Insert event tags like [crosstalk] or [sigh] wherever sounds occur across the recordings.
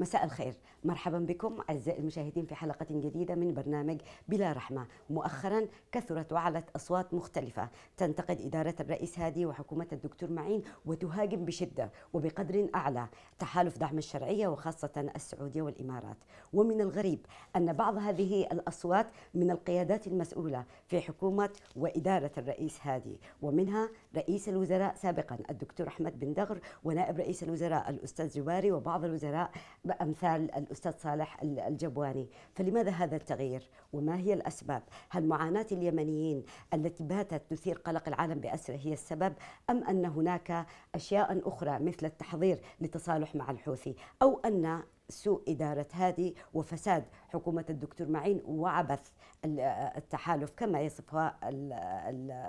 مساء الخير مرحبا بكم أعزائي المشاهدين في حلقة جديدة من برنامج بلا رحمة مؤخرا كثرت وعلت أصوات مختلفة تنتقد إدارة الرئيس هادي وحكومة الدكتور معين وتهاجم بشدة وبقدر أعلى تحالف دعم الشرعية وخاصة السعودية والإمارات ومن الغريب أن بعض هذه الأصوات من القيادات المسؤولة في حكومة وإدارة الرئيس هادي ومنها رئيس الوزراء سابقا الدكتور أحمد بن دغر ونائب رئيس الوزراء الأستاذ جباري وبعض الوزراء بامثال الأستاذ صالح الجبواني فلماذا هذا التغيير وما هي الأسباب هل معاناة اليمنيين التي باتت تثير قلق العالم بأسره هي السبب أم أن هناك أشياء أخرى مثل التحضير لتصالح مع الحوثي أو أن سوء إدارة هذه وفساد حكومة الدكتور معين وعبث التحالف كما يصفها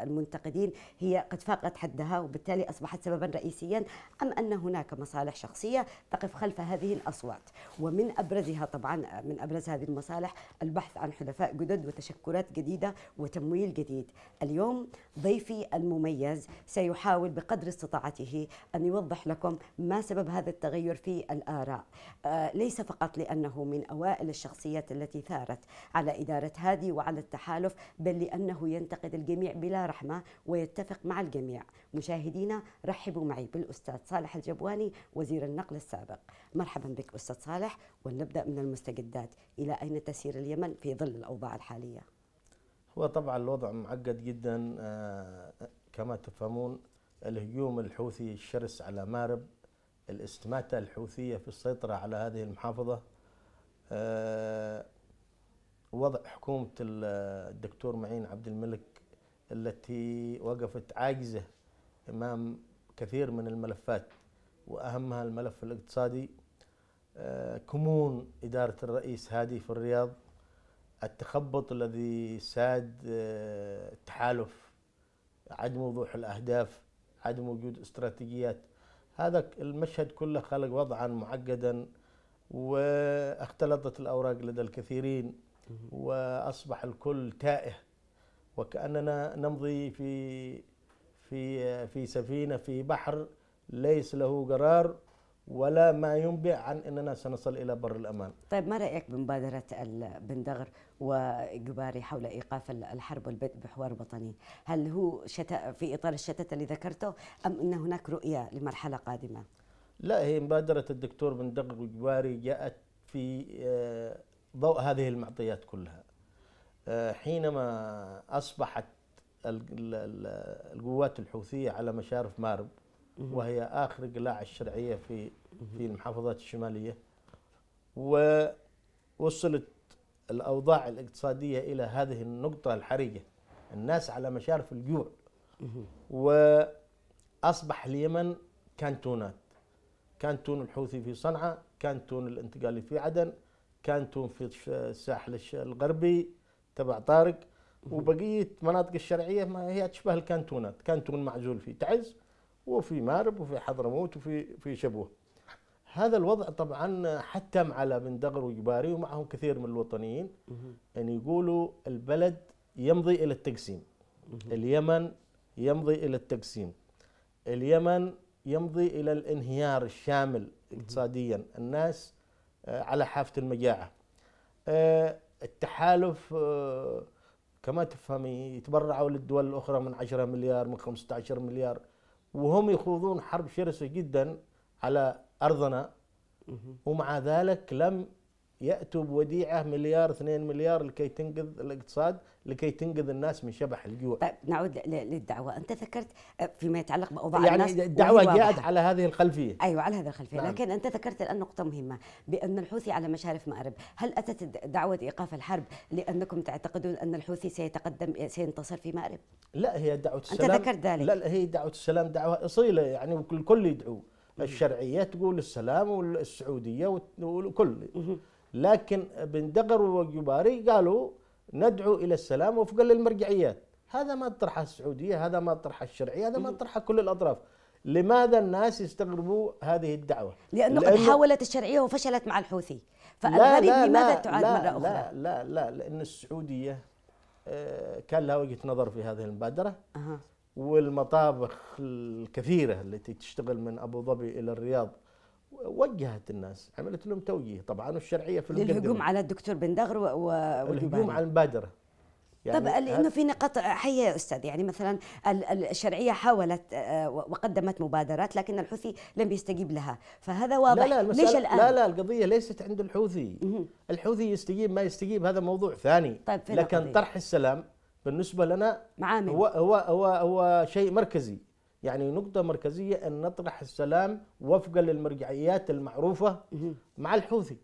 المنتقدين هي قد فاقت حدها وبالتالي أصبحت سببا رئيسيا أم أن هناك مصالح شخصية تقف خلف هذه الأصوات ومن أبرزها طبعا من أبرز هذه المصالح البحث عن حلفاء جدد وتشكلات جديدة وتمويل جديد اليوم ضيفي المميز سيحاول بقدر استطاعته أن يوضح لكم ما سبب هذا التغير في الآراء آه، ليس فقط لأنه من أوائل الشخصيات التي ثارت على إدارة هذه وعلى التحالف بل لأنه ينتقد الجميع بلا رحمة ويتفق مع الجميع مشاهدينا رحبوا معي بالأستاذ صالح الجبواني وزير النقل السابق مرحبا بك أستاذ صالح ولنبدأ من المستجدات إلى أين تسير اليمن في ظل الأوضاع الحالية هو طبعا الوضع معقد جدا آه، كما تفهمون الهجوم الحوثي الشرس على مارب الاستماتة الحوثية في السيطرة على هذه المحافظة آه، وضع حكومة الدكتور معين عبد الملك التي وقفت عاجزة أمام كثير من الملفات وأهمها الملف الاقتصادي آه، كمون إدارة الرئيس هادي في الرياض التخبط الذي ساد آه، التحالف عدم وضوح الأهداف عدم وجود استراتيجيات هذا المشهد كله خلق وضعا معقدا واختلطت الأوراق لدى الكثيرين وأصبح الكل تائه وكأننا نمضي في في في سفينة في بحر ليس له قرار ولا ما ينبئ عن اننا سنصل الى بر الامان. طيب ما رايك بمبادره بن دغر وجباري حول ايقاف الحرب والبدء بحوار وطني؟ هل هو شتاء في اطار الشتات اللي ذكرته ام ان هناك رؤيه لمرحله قادمه؟ لا هي مبادره الدكتور بن دغر وجباري جاءت في آه، ضوء هذه المعطيات كلها. آه، حينما اصبحت القوات الحوثيه على مشارف مارب وهي اخر قلاع الشرعيه في في المحافظات الشمالية ووصلت الأوضاع الاقتصادية إلى هذه النقطة الحرجة الناس على مشارف الجوع وأصبح اليمن كانتونات كانتون الحوثي في صنعاء كانتون الانتقالي في عدن كانتون في الساحل الغربي تبع طارق وبقية مناطق الشرعية ما هي تشبه الكانتونات كانتون معزول في تعز وفي مارب وفي حضرموت وفي في شبوه هذا الوضع طبعا حتم على بندقر دغر وجباري ومعهم كثير من الوطنيين ان يقولوا البلد يمضي الى التقسيم اليمن يمضي الى التقسيم اليمن يمضي الى الانهيار الشامل اقتصاديا الناس آه، على حافه المجاعه آه، التحالف آه، كما تفهمي يتبرعوا للدول الاخرى من 10 مليار من 15 مليار وهم يخوضون حرب شرسه جدا على أرضنا ومع ذلك لم يأتوا بوديعة مليار 2 مليار لكي تنقذ الاقتصاد لكي تنقذ الناس من شبح الجوع طيب نعود للدعوة أنت ذكرت آه، فيما يتعلق بأوضاع يعني الناس الدعوة جاءت على هذه الخلفية أيوة على هذه الخلفية نعم. لكن أنت ذكرت الآن نقطة مهمة بأن الحوثي على مشارف مأرب هل أتت دعوة إيقاف الحرب لأنكم تعتقدون أن الحوثي سيتقدم سينتصر في مأرب لا هي دعوة السلام أنت ذكرت ذلك لا هي دعوة السلام دعوة أصيلة يعني الكل يدعو الشرعيه تقول السلام والسعوديه والكل لكن بن دقر والجباري قالوا ندعو الى السلام وفقا للمرجعيات هذا ما طرحه السعوديه هذا ما طرحه الشرعيه هذا ما طرحه كل الاطراف لماذا الناس يستغربوا هذه الدعوه؟ لانه, لأنه قد حاولت الشرعيه وفشلت مع الحوثي فالغريب لماذا تعاد لا مره اخرى؟ لا لا لا لان السعوديه آه، كان لها وجهه نظر في هذه المبادره أه. والمطابخ الكثيرة التي تشتغل من أبو ظبي إلى الرياض وجهت الناس عملت لهم توجيه طبعا والشرعية في المقدمة للهجوم على الدكتور بن دغر والهجوم على المبادرة يعني طب لانه في نقاط حيه يا استاذ يعني مثلا الشرعيه حاولت آه، وقدمت مبادرات لكن الحوثي لم يستجيب لها فهذا واضح لا لا ليش الان لا لا القضيه ليست عند الحوثي الحوثي يستجيب ما يستجيب هذا موضوع ثاني طيب لكن طرح السلام بالنسبه لنا معامل هو هو هو هو شيء مركزي يعني نقطة مركزية أن نطرح السلام وفقا للمرجعيات المعروفة مع الحوثي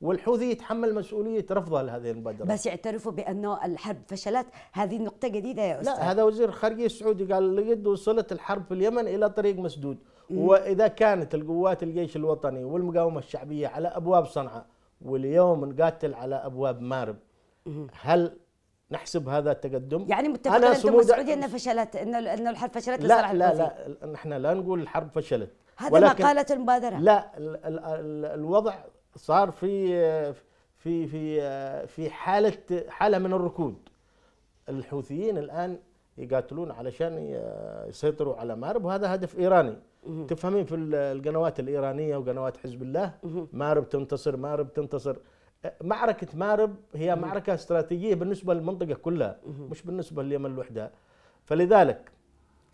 والحوثي يتحمل مسؤولية رفضها لهذه المبادرة بس يعترفوا بأن الحرب فشلت هذه نقطة جديدة يا أستاذ لا هذا وزير الخارجية السعودي قال لقد وصلت الحرب في اليمن إلى طريق مسدود وإذا كانت القوات الجيش الوطني والمقاومة الشعبية على أبواب صنعاء واليوم نقاتل على أبواب مارب هل نحسب هذا التقدم يعني متفقين انتم السعوديه انها فشلت انه انه الحرب فشلت لا لا لا نحن لا نقول الحرب فشلت هذا ما قالت المبادره لا الـ الـ الوضع صار في في في في حاله حاله من الركود الحوثيين الان يقاتلون علشان يسيطروا على مارب وهذا هدف ايراني تفهمين في القنوات الايرانيه وقنوات حزب الله مارب تنتصر مارب تنتصر معركه مارب هي معركه استراتيجيه بالنسبه للمنطقه كلها مش بالنسبه لليمن الوحدة فلذلك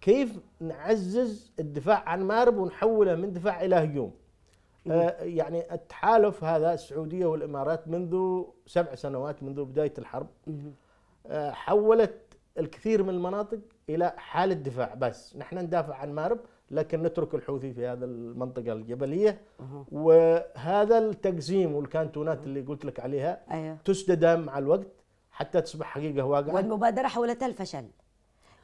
كيف نعزز الدفاع عن مارب ونحوله من دفاع الى هجوم آه يعني التحالف هذا السعوديه والامارات منذ سبع سنوات منذ بدايه الحرب آه حولت الكثير من المناطق الى حاله دفاع بس نحن ندافع عن مارب لكن نترك الحوثي في هذا المنطقة الجبلية أه. وهذا التقزيم والكانتونات اللي قلت لك عليها أيوه. تسدد مع الوقت حتى تصبح حقيقة واقعة والمبادرة حولتها الفشل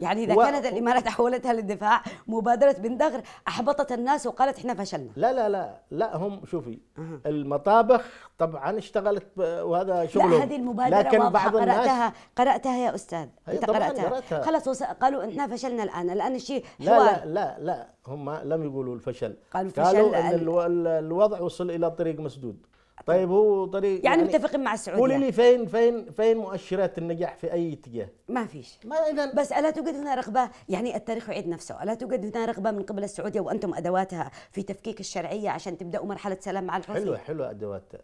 يعني إذا و... كانت الإمارة تحولتها للدفاع مبادرة بن دغر أحبطت الناس وقالت إحنا فشلنا لا لا لا لا هم شوفي أه. المطابخ طبعا اشتغلت وهذا شغل لا هذه المبادرة لكن بعض الناس قرأتها قرأتها يا أستاذ أنت قرأتها, قرأتها. خلاص وس... قالوا إحنا فشلنا الآن الآن الشيء لا لا لا لا هم لم يقولوا الفشل قالوا, قالوا فشل قالوا أن الوضع وصل إلى طريق مسدود طيب هو طريق يعني, يعني متفقين مع السعوديه قولي لي فين فين فين مؤشرات النجاح في اي اتجاه؟ ما فيش ما اذا بس الا توجد هنا رغبه يعني التاريخ يعيد نفسه، الا توجد هنا رغبه من قبل السعوديه وانتم ادواتها في تفكيك الشرعيه عشان تبداوا مرحله سلام مع الحوثي حلوه حلوه ادواتها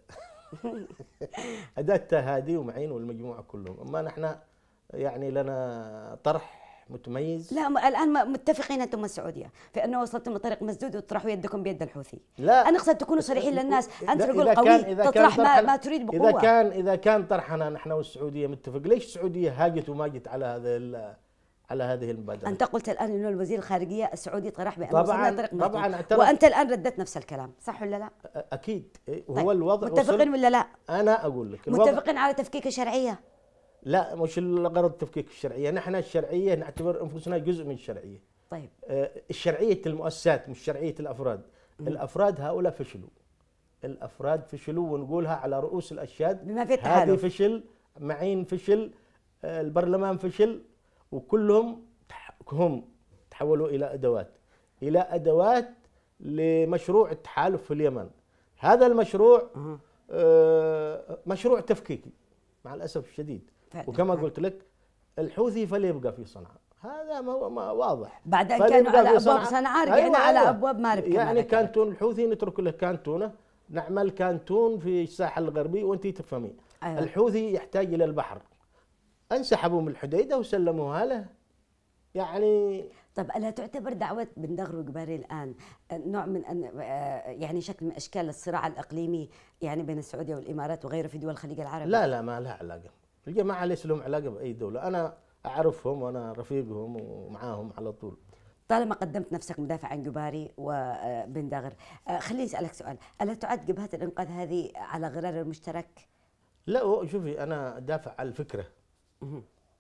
[laughs] اداتها هادي ومعين والمجموعه كلهم، اما نحن يعني لنا طرح متميز لا الان متفقين انتم السعوديه في انه وصلتم لطريق مسدود وتطرحوا يدكم بيد الحوثي لا انا اقصد تكونوا صريحين للناس انت تقول قوي إذا تطرح ما, ما تريد بقوه اذا كان اذا كان طرحنا نحن والسعوديه متفق ليش السعوديه هاجت وماجت على هذا على هذه المبادره انت قلت الان انه الوزير الخارجيه السعودي طرح بان طبعا طريق طبعا طبعا وانت الان ردت نفس الكلام صح ولا لا اكيد إيه، هو طيب الوضع متفقين ولا لا انا اقول لك متفقين على تفكيك الشرعيه لا مش لغرض تفكيك الشرعيه، نحن الشرعيه نعتبر انفسنا جزء من الشرعيه. طيب آه، الشرعيه المؤسسات مش شرعيه الافراد، مم. الافراد هؤلاء فشلوا. الافراد فشلوا ونقولها على رؤوس الاشياد بما في التحالف فشل، معين فشل، آه، البرلمان فشل وكلهم هم تحولوا الى ادوات الى ادوات لمشروع التحالف في اليمن. هذا المشروع آه، مشروع تفكيكي مع الاسف الشديد وكما قلت لك الحوثي فليبقى في صنعاء هذا ما, ما واضح بعد ان كانوا على ابواب صنعاء رجعنا أيوة، على أيوة. ابواب مارب يعني كانتون الحوثي نترك له كانتونه نعمل كانتون في الساحل الغربي وانت تفهمين أيوة. الحوثي يحتاج الى البحر انسحبوا من الحديده وسلموها له يعني طب الا تعتبر دعوه بن دغر الجباري الان نوع من أن آه، يعني شكل من اشكال الصراع الاقليمي يعني بين السعوديه والامارات وغيرها في دول الخليج العربي؟ لا لا ما لها علاقه الجماعه ليس لهم علاقه باي دوله انا اعرفهم وانا رفيقهم ومعاهم على طول طالما قدمت نفسك مدافع عن جباري وبن آه، داغر آه، خليني اسالك سؤال الا تعد جبهه الانقاذ هذه على غرار المشترك لا شوفي انا ادافع عن الفكره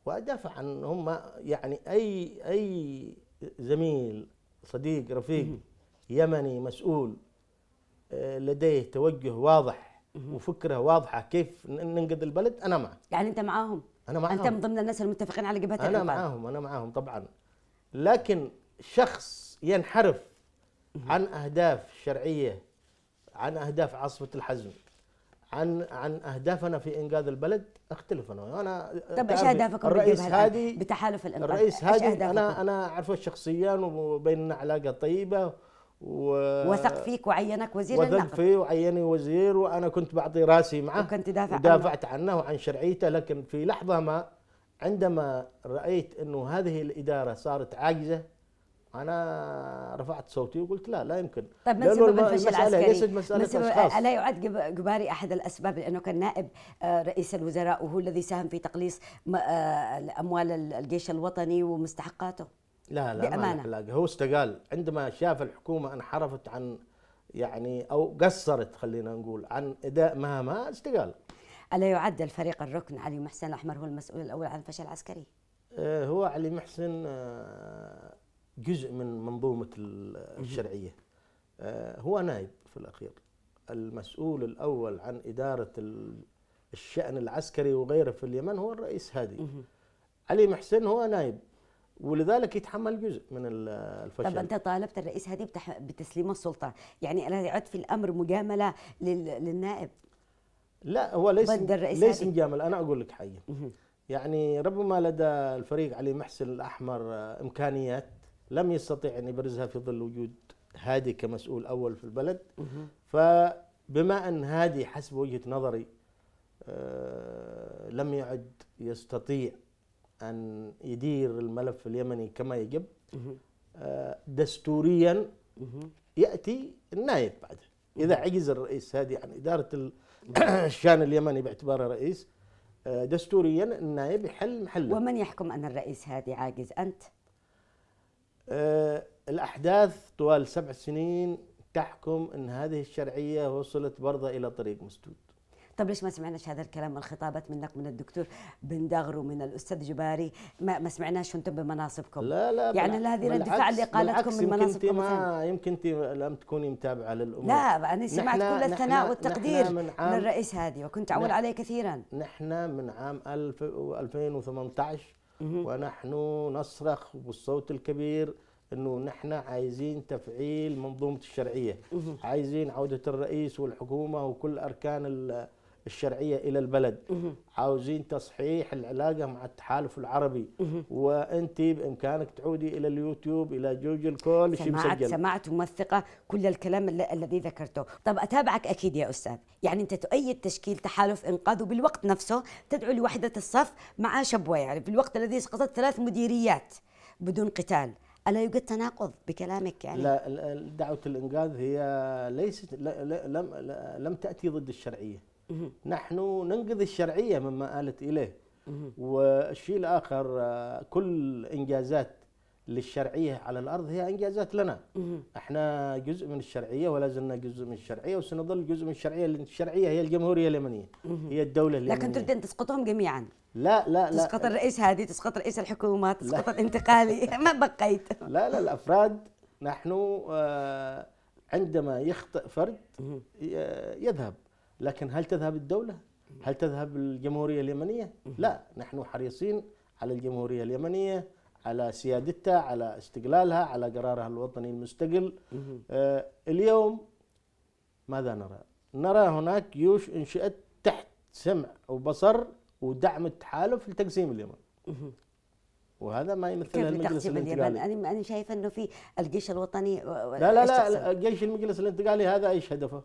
وادافع عن هم يعني اي اي زميل صديق رفيق يمني مسؤول آه، لديه توجه واضح وفكره واضحه كيف ننقذ البلد انا معك يعني انت معاهم انا معاهم انت من ضمن الناس المتفقين على جبهه انا معاهم انا معاهم طبعا لكن شخص ينحرف عن اهداف شرعيه عن اهداف عاصفه الحزم عن عن اهدافنا في انقاذ البلد اختلف انا انا طب ايش اهدافكم الرئيس هادي بتحالف الانقاذ الرئيس هادي انا انا اعرفه شخصيا وبيننا علاقه طيبه و... وثق فيك وعينك وزير وثق النقد وثق فيه وعيني وزير وانا كنت بعطي راسي معه وكنت دافع ودافعت عنه. عنه وعن شرعيته لكن في لحظه ما عندما رايت انه هذه الاداره صارت عاجزه انا رفعت صوتي وقلت لا لا يمكن طيب من سبب الفشل العسكري؟ ليست مساله سبب اشخاص الا يعد جباري احد الاسباب لانه كان نائب آه، رئيس الوزراء وهو الذي ساهم في تقليص آه، اموال الجيش الوطني ومستحقاته لا لا بأمانة. ما لا هو استقال عندما شاف الحكومة انحرفت عن يعني أو قصرت خلينا نقول عن أداء مهامها استقال ألا يعد الفريق الركن علي محسن الأحمر هو المسؤول الأول عن الفشل العسكري؟ آه، هو علي محسن آه، جزء من منظومة الشرعية آه، هو نائب في الأخير المسؤول الأول عن إدارة الشأن العسكري وغيره في اليمن هو الرئيس هادي علي محسن هو نائب ولذلك يتحمل جزء من الفشل طب انت طالبت الرئيس هادي بتسليم السلطه يعني انا يعد في الامر مجامله للنائب لا هو ليس ليس مجامل انا اقول لك حاجه يعني ربما لدى الفريق علي محسن الاحمر آه، امكانيات لم يستطيع ان يبرزها في ظل وجود هادي كمسؤول اول في البلد فبما ان هادي حسب وجهه نظري آه، لم يعد يستطيع أن يدير الملف اليمني كما يجب آه، دستوريا يأتي النائب بعده إذا عجز الرئيس هذه عن إدارة الشان [clears throat] اليمني باعتباره رئيس آه، دستوريا النائب يحل محله ومن يحكم أن الرئيس هادي عاجز أنت؟ آه، الأحداث طوال سبع سنين تحكم أن هذه الشرعية وصلت برضه إلى طريق مسدود طب ليش ما سمعناش هذا الكلام الخطابات منك من الدكتور بندغر ومن الاستاذ جباري ما, ما سمعناش انتم بمناصبكم لا لا يعني هذه الدفاع اللي قالتكم من مناصبكم ما يمكن انت لم تكوني متابعه للامور لا انا سمعت كل الثناء والتقدير من, من الرئيس هادي وكنت اعول عليه كثيرا نحن من عام 2018 ونحن نصرخ بالصوت الكبير انه نحن عايزين تفعيل منظومه الشرعيه عايزين عوده الرئيس والحكومه وكل اركان الشرعيه الى البلد عاوزين تصحيح العلاقه مع التحالف العربي وانت بامكانك تعودي الى اليوتيوب الى جوجل كل شيء مسجل سمعت وموثقه كل الكلام الذي ذكرته طب اتابعك اكيد يا استاذ يعني انت تؤيد تشكيل تحالف انقاذ وبالوقت نفسه تدعو لوحده الصف مع شبوه يعني في الوقت الذي سقطت ثلاث مديريات بدون قتال الا يوجد تناقض بكلامك يعني لا دعوه الانقاذ هي ليست لم لم تاتي ضد الشرعيه نحن ننقذ الشرعية مما آلت إليه والشيء الآخر آه، كل إنجازات للشرعية على الأرض هي إنجازات لنا احنا جزء من الشرعية ولا زلنا جزء من الشرعية وسنظل جزء من الشرعية لأن الشرعية هي الجمهورية اليمنية هي الدولة اليمنية لكن تريد أن تسقطهم جميعا لا لا لا تسقط الرئيس هذه تسقط رئيس الحكومة تسقط الانتقالي [laughs] ما بقيت لا لا الأفراد نحن آه، عندما يخطئ فرد يذهب لكن هل تذهب الدولة؟ هل تذهب الجمهورية اليمنية؟ لا نحن حريصين على الجمهورية اليمنية على سيادتها على استقلالها على قرارها الوطني المستقل آه اليوم ماذا نرى؟ نرى هناك جيوش انشئت تحت سمع وبصر ودعم التحالف لتقسيم اليمن وهذا ما يمثل المجلس الانتقالي انا انا شايف انه في الجيش الوطني لا لا لا, لا جيش المجلس الانتقالي هذا ايش هدفه؟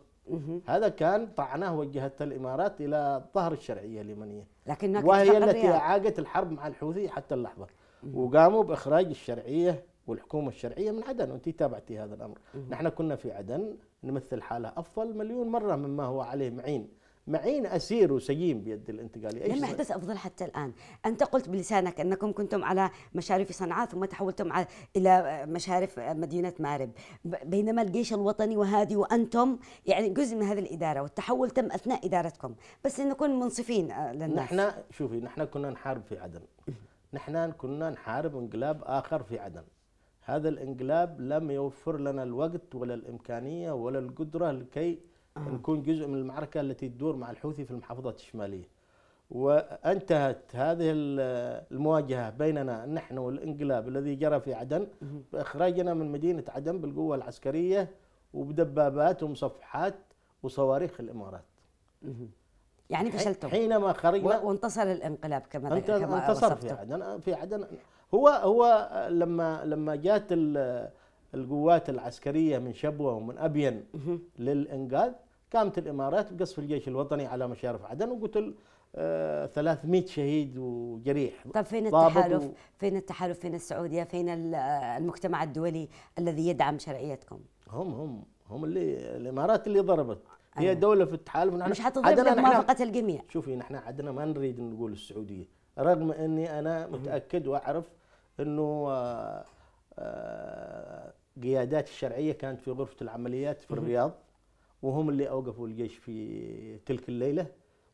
هذا كان طعنه وجهته الامارات الى ظهر الشرعيه اليمنيه لكن وهي التي اعاقت الحرب مع الحوثي حتى اللحظه وقاموا باخراج الشرعيه والحكومه الشرعيه من عدن وانت تابعتي هذا الامر نحن كنا في عدن نمثل حاله افضل مليون مره مما هو عليه معين معين اسير وسجين بيد الانتقالي ايش لما حدث افضل حتى الان انت قلت بلسانك انكم كنتم على مشارف صنعاء ثم تحولتم الى مشارف مدينه مارب بينما الجيش الوطني وهذه وانتم يعني جزء من هذه الاداره والتحول تم اثناء ادارتكم بس نكون منصفين آه، للناس نحن شوفي نحن كنا نحارب في عدن نحن كنا نحارب انقلاب اخر في عدن هذا الانقلاب لم يوفر لنا الوقت ولا الامكانيه ولا القدره لكي نكون آه. جزء من المعركة التي تدور مع الحوثي في المحافظات الشمالية وانتهت هذه المواجهة بيننا نحن والانقلاب الذي جرى في عدن بإخراجنا من مدينة عدن بالقوة العسكرية وبدبابات ومصفحات وصواريخ الإمارات يعني فشلتم حينما خرجنا وانتصر الانقلاب كما انتصر في عدن في عدن هو هو لما لما جات القوات العسكريه من شبوه ومن ابين للانقاذ قامت الامارات بقصف الجيش الوطني على مشارف عدن وقتل 300 آه، شهيد وجريح طب فين التحالف؟ و... فين التحالف؟ فين السعوديه؟ فين المجتمع الدولي الذي يدعم شرعيتكم؟ هم هم هم اللي الامارات اللي ضربت هي أيوة. دوله في التحالف نحن مش حتضرب موافقه الجميع شوفي نحن عندنا ما نريد نقول السعوديه رغم اني انا متاكد واعرف انه آه، آه، قيادات الشرعيه كانت في غرفه العمليات في الرياض وهم اللي أوقفوا الجيش في تلك الليلة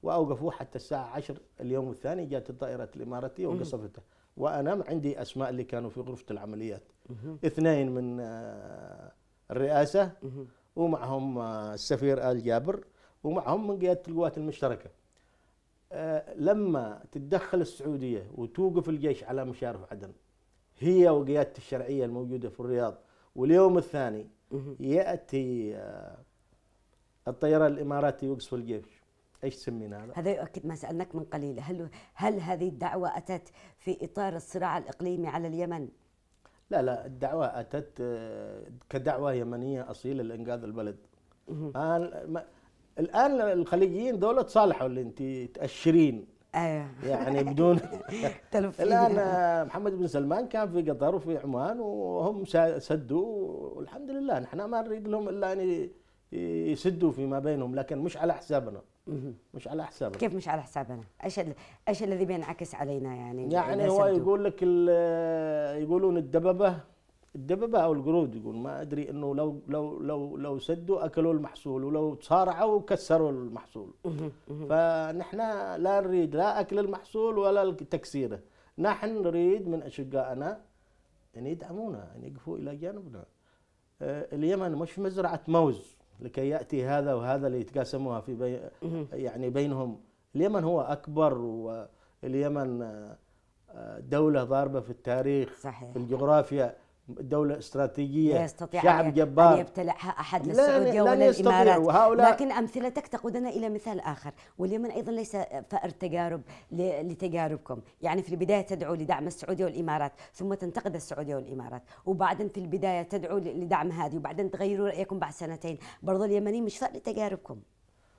وأوقفوه حتى الساعة 10 اليوم الثاني جاءت الطائرات الإماراتية وقصفته وأنا عندي أسماء اللي كانوا في غرفة العمليات اثنين من آه، الرئاسة ومعهم آه، السفير آل جابر ومعهم من قيادة القوات المشتركة آه، لما تتدخل السعودية وتوقف الجيش على مشارف عدن هي وقيادة الشرعية الموجودة في الرياض واليوم الثاني يأتي الطيران الاماراتي وقصف الجيش ايش سمينا هذا؟ هذا يؤكد ما سالناك من قليل، هل هل هذه الدعوه اتت في اطار الصراع الاقليمي على اليمن؟ لا لا الدعوه اتت آه، كدعوه يمنيه اصيله لانقاذ البلد. آه، الان الخليجيين دول صالحوا اللي انت تاشرين ايوه يعني [laughs] بدون [laughs] الان آه، محمد بن سلمان كان في قطر وفي عمان وهم سدوا والحمد لله نحن ما نريد لهم الا ان يسدوا فيما بينهم لكن مش على حسابنا مش على حسابنا كيف مش على حسابنا؟ ايش ايش الذي بينعكس علينا يعني؟ يعني هو يقول لك يقولون الدببه الدببه او القرود يقول ما ادري انه لو لو لو لو سدوا اكلوا المحصول ولو تصارعوا كسروا المحصول فنحن لا نريد لا اكل المحصول ولا تكسيره نحن نريد من اشقائنا ان يدعمونا ان يقفوا الى جانبنا آه، اليمن مش مزرعه موز لكي ياتي هذا وهذا ليتقاسموها في بي يعني بينهم اليمن هو اكبر واليمن آه، دوله ضاربه في التاريخ صحيح. في الجغرافيا دولة استراتيجية لا يستطيع شعب أن جبار أن يبتلعها أحد للسعودية ولا الإمارات وهؤلاء لكن أمثلتك تقودنا إلى مثال آخر واليمن أيضا ليس فأر تجارب لتجاربكم يعني في البداية تدعو لدعم السعودية والإمارات ثم تنتقد السعودية والإمارات وبعدين في البداية تدعو لدعم هذه وبعدين تغيروا رأيكم بعد سنتين برضو اليمنيين مش فأر لتجاربكم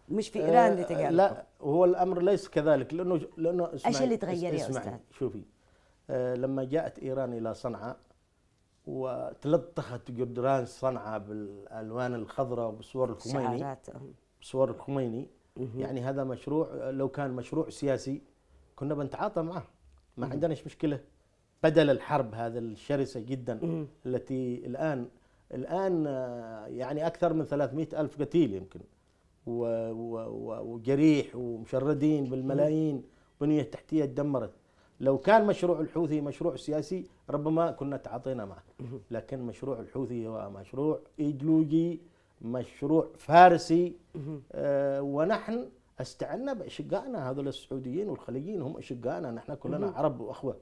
مش في إيران أه لتجاربكم لا هو الأمر ليس كذلك لأنه لأنه إيش اللي تغير يا أستاذ؟ شوفي أه لما جاءت إيران إلى صنعاء وتلطخت جدران صنعاء بالالوان الخضراء وبصور الخميني بصور الخميني يعني هذا مشروع لو كان مشروع سياسي كنا بنتعاطى معه ما عندناش مشكله بدل الحرب هذه الشرسه جدا التي الان الان آه، يعني اكثر من 300 الف قتيل يمكن وجريح ومشردين بالملايين بنيه تحتيه تدمرت لو كان مشروع الحوثي مشروع سياسي ربما كنا تعاطينا معه لكن مشروع الحوثي هو مشروع ايديولوجي مشروع فارسي آه ونحن استعنا باشقائنا هذول السعوديين والخليجيين هم اشقائنا نحن كلنا عرب واخوه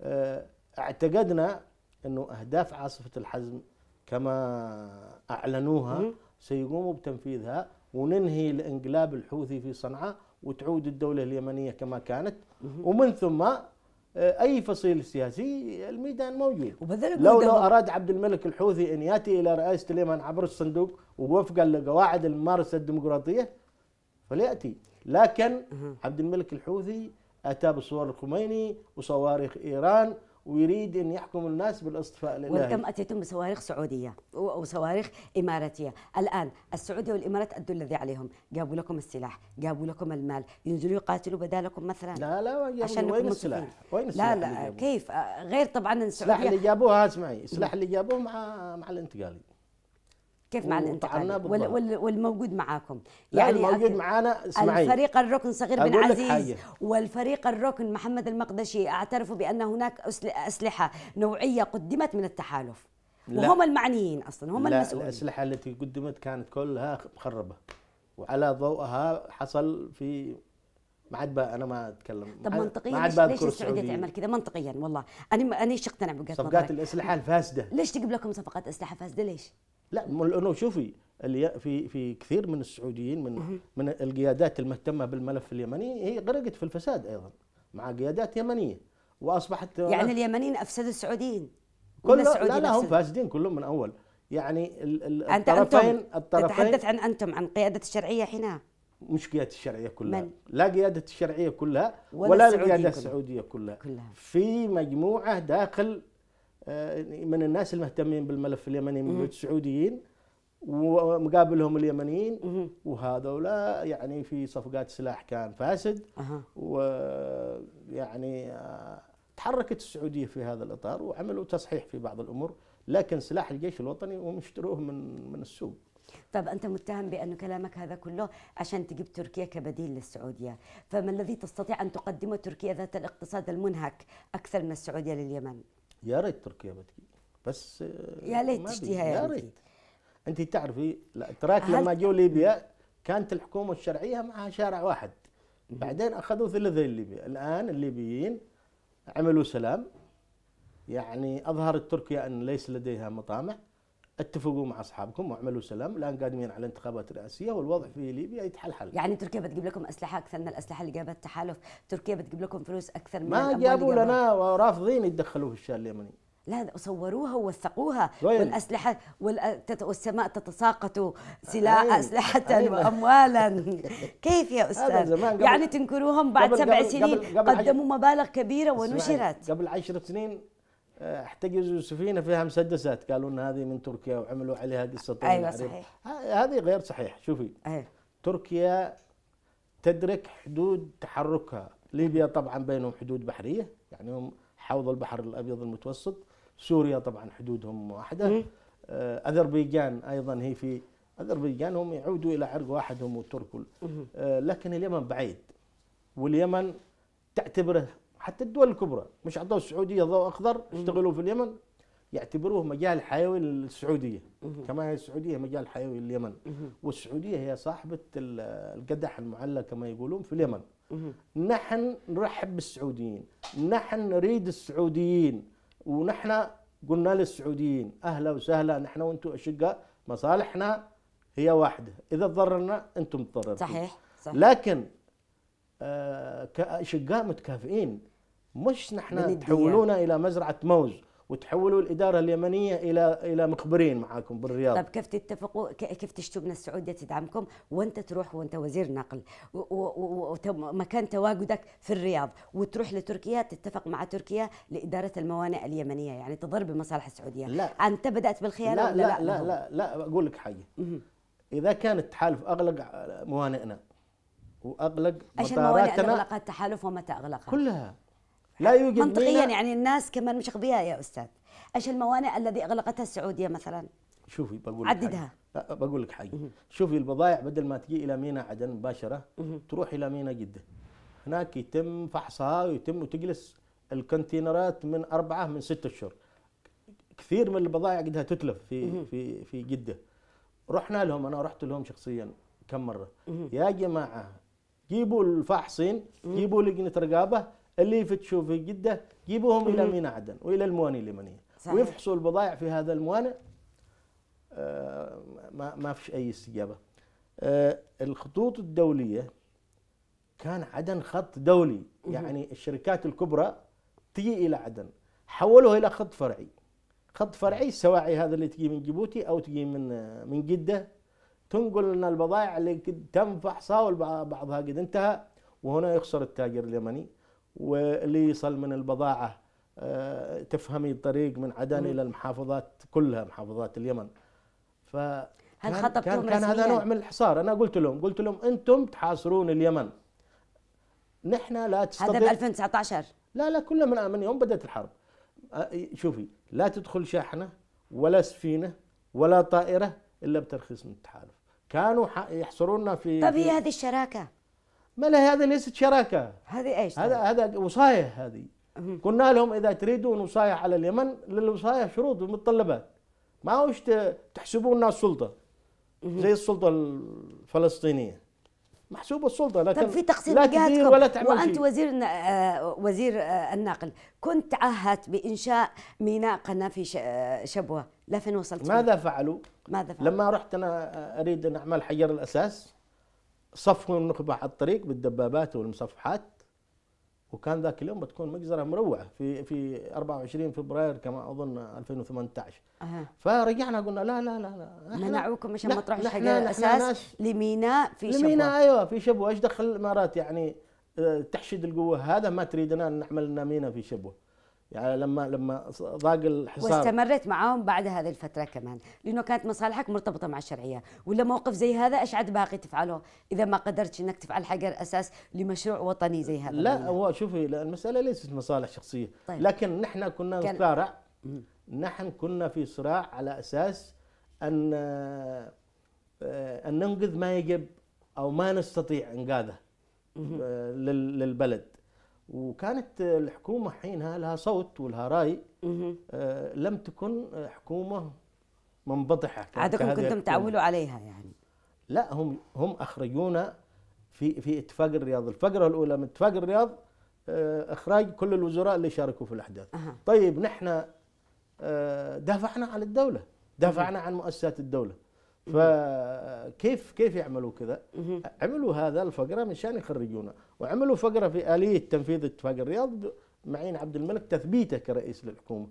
آه اعتقدنا انه اهداف عاصفه الحزم كما اعلنوها سيقوموا بتنفيذها وننهي الانقلاب الحوثي في صنعاء وتعود الدوله اليمنيه كما كانت ومن ثم آه، اي فصيل سياسي الميدان موجود لو لو اراد عبد الملك الحوثي ان ياتي الى رئاسه اليمن عبر الصندوق ووفقا لقواعد الممارسه الديمقراطيه فلياتي لكن عبد الملك الحوثي اتى بصور الخميني وصواريخ ايران ويريد ان يحكم الناس بالاصطفاء لله وكم اتيتم بصواريخ سعوديه وصواريخ اماراتيه، الان السعوديه والامارات ادوا الذي عليهم، جابوا لكم السلاح، جابوا لكم المال، ينزلوا يقاتلوا بدالكم مثلا لا لا عشان وين السلاح؟ وين السلاح؟ لا لا كيف غير طبعا السعوديه السلاح اللي جابوها اسمعي، السلاح اللي جابوه مع مع الانتقالي كيف مع الانتقال وال وال والموجود معاكم يعني الموجود معانا اسمعي الفريق الركن صغير بن عزيز والفريق الركن محمد المقدشي اعترفوا بان هناك اسلحه نوعيه قدمت من التحالف لا وهم المعنيين اصلا هم لا المسؤولين الاسلحه التي قدمت كانت كلها مخربه وعلى ضوءها حصل في ما عاد انا ما اتكلم طب منطقيا ليش, ليش السعوديه تعمل كذا منطقيا والله انا انا ايش اقتنع بقصدك؟ نظرك صفقات الاسلحه الفاسده ليش تجيب لكم صفقات اسلحه فاسده ليش؟ لا لانه شوفي اللي في في كثير من السعوديين من من القيادات المهتمه بالملف اليمني هي غرقت في الفساد ايضا مع قيادات يمنيه واصبحت يعني اليمنيين افسدوا السعوديين كل لا لا هم فاسدين كلهم من اول يعني أنت الطرفين أنتم الطرفين تتحدث عن انتم عن قياده الشرعيه حينها مش قياده الشرعيه كلها من؟ لا قياده الشرعيه كلها ولا, ولا القياده السعوديه كلها, كلها في مجموعه داخل آه، من الناس المهتمين بالملف اليمني من السعوديين ومقابلهم اليمنيين وهذولا يعني في صفقات سلاح كان فاسد ويعني آه، تحركت السعوديه في هذا الاطار وعملوا تصحيح في بعض الامور لكن سلاح الجيش الوطني هم اشتروه من من السوق طب انت متهم بانه كلامك هذا كله عشان تجيب تركيا كبديل للسعوديه، فما الذي تستطيع ان تقدمه تركيا ذات الاقتصاد المنهك اكثر من السعوديه لليمن؟ يا ريت تركيا بتجي بس آه، يا ليت تشتيها يا ريت انت تعرفي الاتراك لما جو ليبيا كانت الحكومه الشرعيه معها شارع واحد بعدين اخذوا ثلثي ليبيا الان الليبيين عملوا سلام يعني اظهرت تركيا ان ليس لديها مطامع اتفقوا مع اصحابكم واعملوا سلام الان قادمين على انتخابات رئاسيه والوضع في ليبيا يتحلحل يعني تركيا بتجيب لكم اسلحه اكثر من الاسلحه اللي جابها التحالف تركيا بتجيب لكم فلوس اكثر من ما جابوا لنا ورافضين يتدخلوا في الشان اليمني لا صوروها ووثقوها والاسلحه والسماء تتساقط سلاح أيه. اسلحه أيه. [laughs] واموالا [laughs] كيف يا استاذ يعني تنكروهم بعد سبع سنين قبل قبل قدموا مبالغ كبيره ونشرت قبل عشر سنين احتجزوا سفينه فيها مسدسات قالوا ان هذه من تركيا وعملوا عليها قصه طويله ايوه صحيح هذه غير صحيح شوفي أيوة. تركيا تدرك حدود تحركها ليبيا طبعا بينهم حدود بحريه يعني هم حوض البحر الابيض المتوسط سوريا طبعا حدودهم واحده آه، اذربيجان ايضا هي في اذربيجان هم يعودوا الى عرق واحد هم والترك آه، لكن اليمن بعيد واليمن تعتبره حتى الدول الكبرى مش اعطوا السعوديه ضوء اخضر اشتغلوا في اليمن يعتبروه مجال حيوي للسعوديه كما هي السعوديه مجال حيوي لليمن والسعوديه هي صاحبه القدح المعلى كما يقولون في اليمن نحن نرحب بالسعوديين نحن نريد السعوديين ونحن قلنا للسعوديين اهلا وسهلا نحن وانتم اشقاء مصالحنا هي واحده اذا تضررنا انتم تضررتوا صحيح. صحيح لكن آه، كاشقاء متكافئين مش نحن تحولونا الى مزرعه موز وتحولوا الاداره اليمنيه الى الى مخبرين معاكم بالرياض طب كيف تتفقوا كيف تشتوا من السعوديه تدعمكم وانت تروح وانت وزير نقل ومكان تواجدك في الرياض وتروح لتركيا تتفق مع تركيا لاداره الموانئ اليمنيه يعني تضر بمصالح السعوديه لا انت بدات بالخيانه لا لا لا لا, لا, لا اقول لك حاجه اذا كان التحالف اغلق موانئنا واغلق مطاراتنا ايش الموانئ اغلقت التحالف ومتى اغلقها؟ كلها لا يوجد منطقيا يعني الناس كمان مش اغبياء يا استاذ ايش الموانئ الذي اغلقتها السعوديه مثلا شوفي بقول لك عددها أه، أه، بقول لك حاجه شوفي البضائع بدل ما تجي الى ميناء عدن مباشره تروح الى ميناء جده هناك يتم فحصها ويتم وتجلس الكونتينرات من اربعه من سته اشهر كثير من البضائع قدها تتلف في في في جده رحنا لهم انا رحت لهم شخصيا كم مره يا جماعه جيبوا الفاحصين جيبوا لجنه رقابه اللي يفتشوا في جدة جيبوهم إلى ميناء عدن وإلى الموانئ اليمنية ويفحصوا البضائع في هذا الموانئ آه ما ما فيش أي استجابة آه الخطوط الدولية كان عدن خط دولي يعني الشركات الكبرى تجي إلى عدن حولوه إلى خط فرعي خط فرعي السواعي هذا اللي تجي من جيبوتي أو تجي من آه، من جدة تنقل لنا البضائع اللي تم فحصها وبعضها قد انتهى وهنا يخسر التاجر اليمني واللي يصل من البضاعة آه، تفهمي الطريق من عدن إلى المحافظات كلها محافظات اليمن ف هل خطبتهم كان, كان هذا نوع من الحصار أنا قلت لهم قلت لهم أنتم تحاصرون اليمن نحن لا تستطيع هذا ب 2019 لا لا كله من من يوم بدأت الحرب شوفي لا تدخل شاحنة ولا سفينة ولا طائرة إلا بترخيص من التحالف كانوا يحصروننا في طب هي هذه الشراكة ما لها هذه ليست شراكه هذه ايش هذا طيب؟ هذا وصايه هذه قلنا لهم اذا تريدون وصايه على اليمن للوصايه شروط ومتطلبات ما هوش تحسبون الناس سلطه زي السلطه الفلسطينيه محسوبه السلطه لكن طيب، في تقصير لا ولا تعمل وانت شيء. وزير آه، وزير آه، الناقل كنت عهدت بانشاء ميناء قناه في آه، شبوه لفين وصلت ماذا فعلوا؟ ماذا فعلوا؟ لما رحت انا اريد ان اعمل حجر الاساس صفوا النخبه على الطريق بالدبابات والمصفحات وكان ذاك اليوم بتكون مجزرة مروعة في في 24 فبراير كما أظن 2018 أه. فرجعنا قلنا لا لا لا لا منعوكم عشان ما تروحوا حق الأساس لميناء في شبوة لميناء أيوه في شبوة إيش دخل الإمارات يعني آه، تحشد القوة هذا ما تريدنا أن نعمل لنا ميناء في شبوة يعني لما لما ضاق الحصار واستمرت معاهم بعد هذه الفتره كمان لانه كانت مصالحك مرتبطه مع الشرعيه ولا موقف زي هذا ايش عاد باقي تفعله اذا ما قدرتش انك تفعل حجر الاساس لمشروع وطني زي هذا لا هو شوفي لا المساله ليست مصالح شخصيه طيب. لكن نحن كنا كان... نحن كنا في صراع على اساس ان ان ننقذ ما يجب او ما نستطيع انقاذه آه، للبلد وكانت الحكومه حينها لها صوت ولها راي آه لم تكن حكومه منبطحه عادكم كنتم تعولوا عليها يعني لا هم هم اخرجونا في في اتفاق الرياض الفقره الاولى من اتفاق الرياض آه اخراج كل الوزراء اللي شاركوا في الاحداث أه. طيب نحن آه دافعنا عن الدوله دافعنا عن مؤسسات الدوله فكيف كيف يعملوا كذا؟ عملوا هذا الفقره من شان يخرجونا وعملوا فقره في اليه تنفيذ اتفاق الرياض معين عبد الملك تثبيته كرئيس للحكومه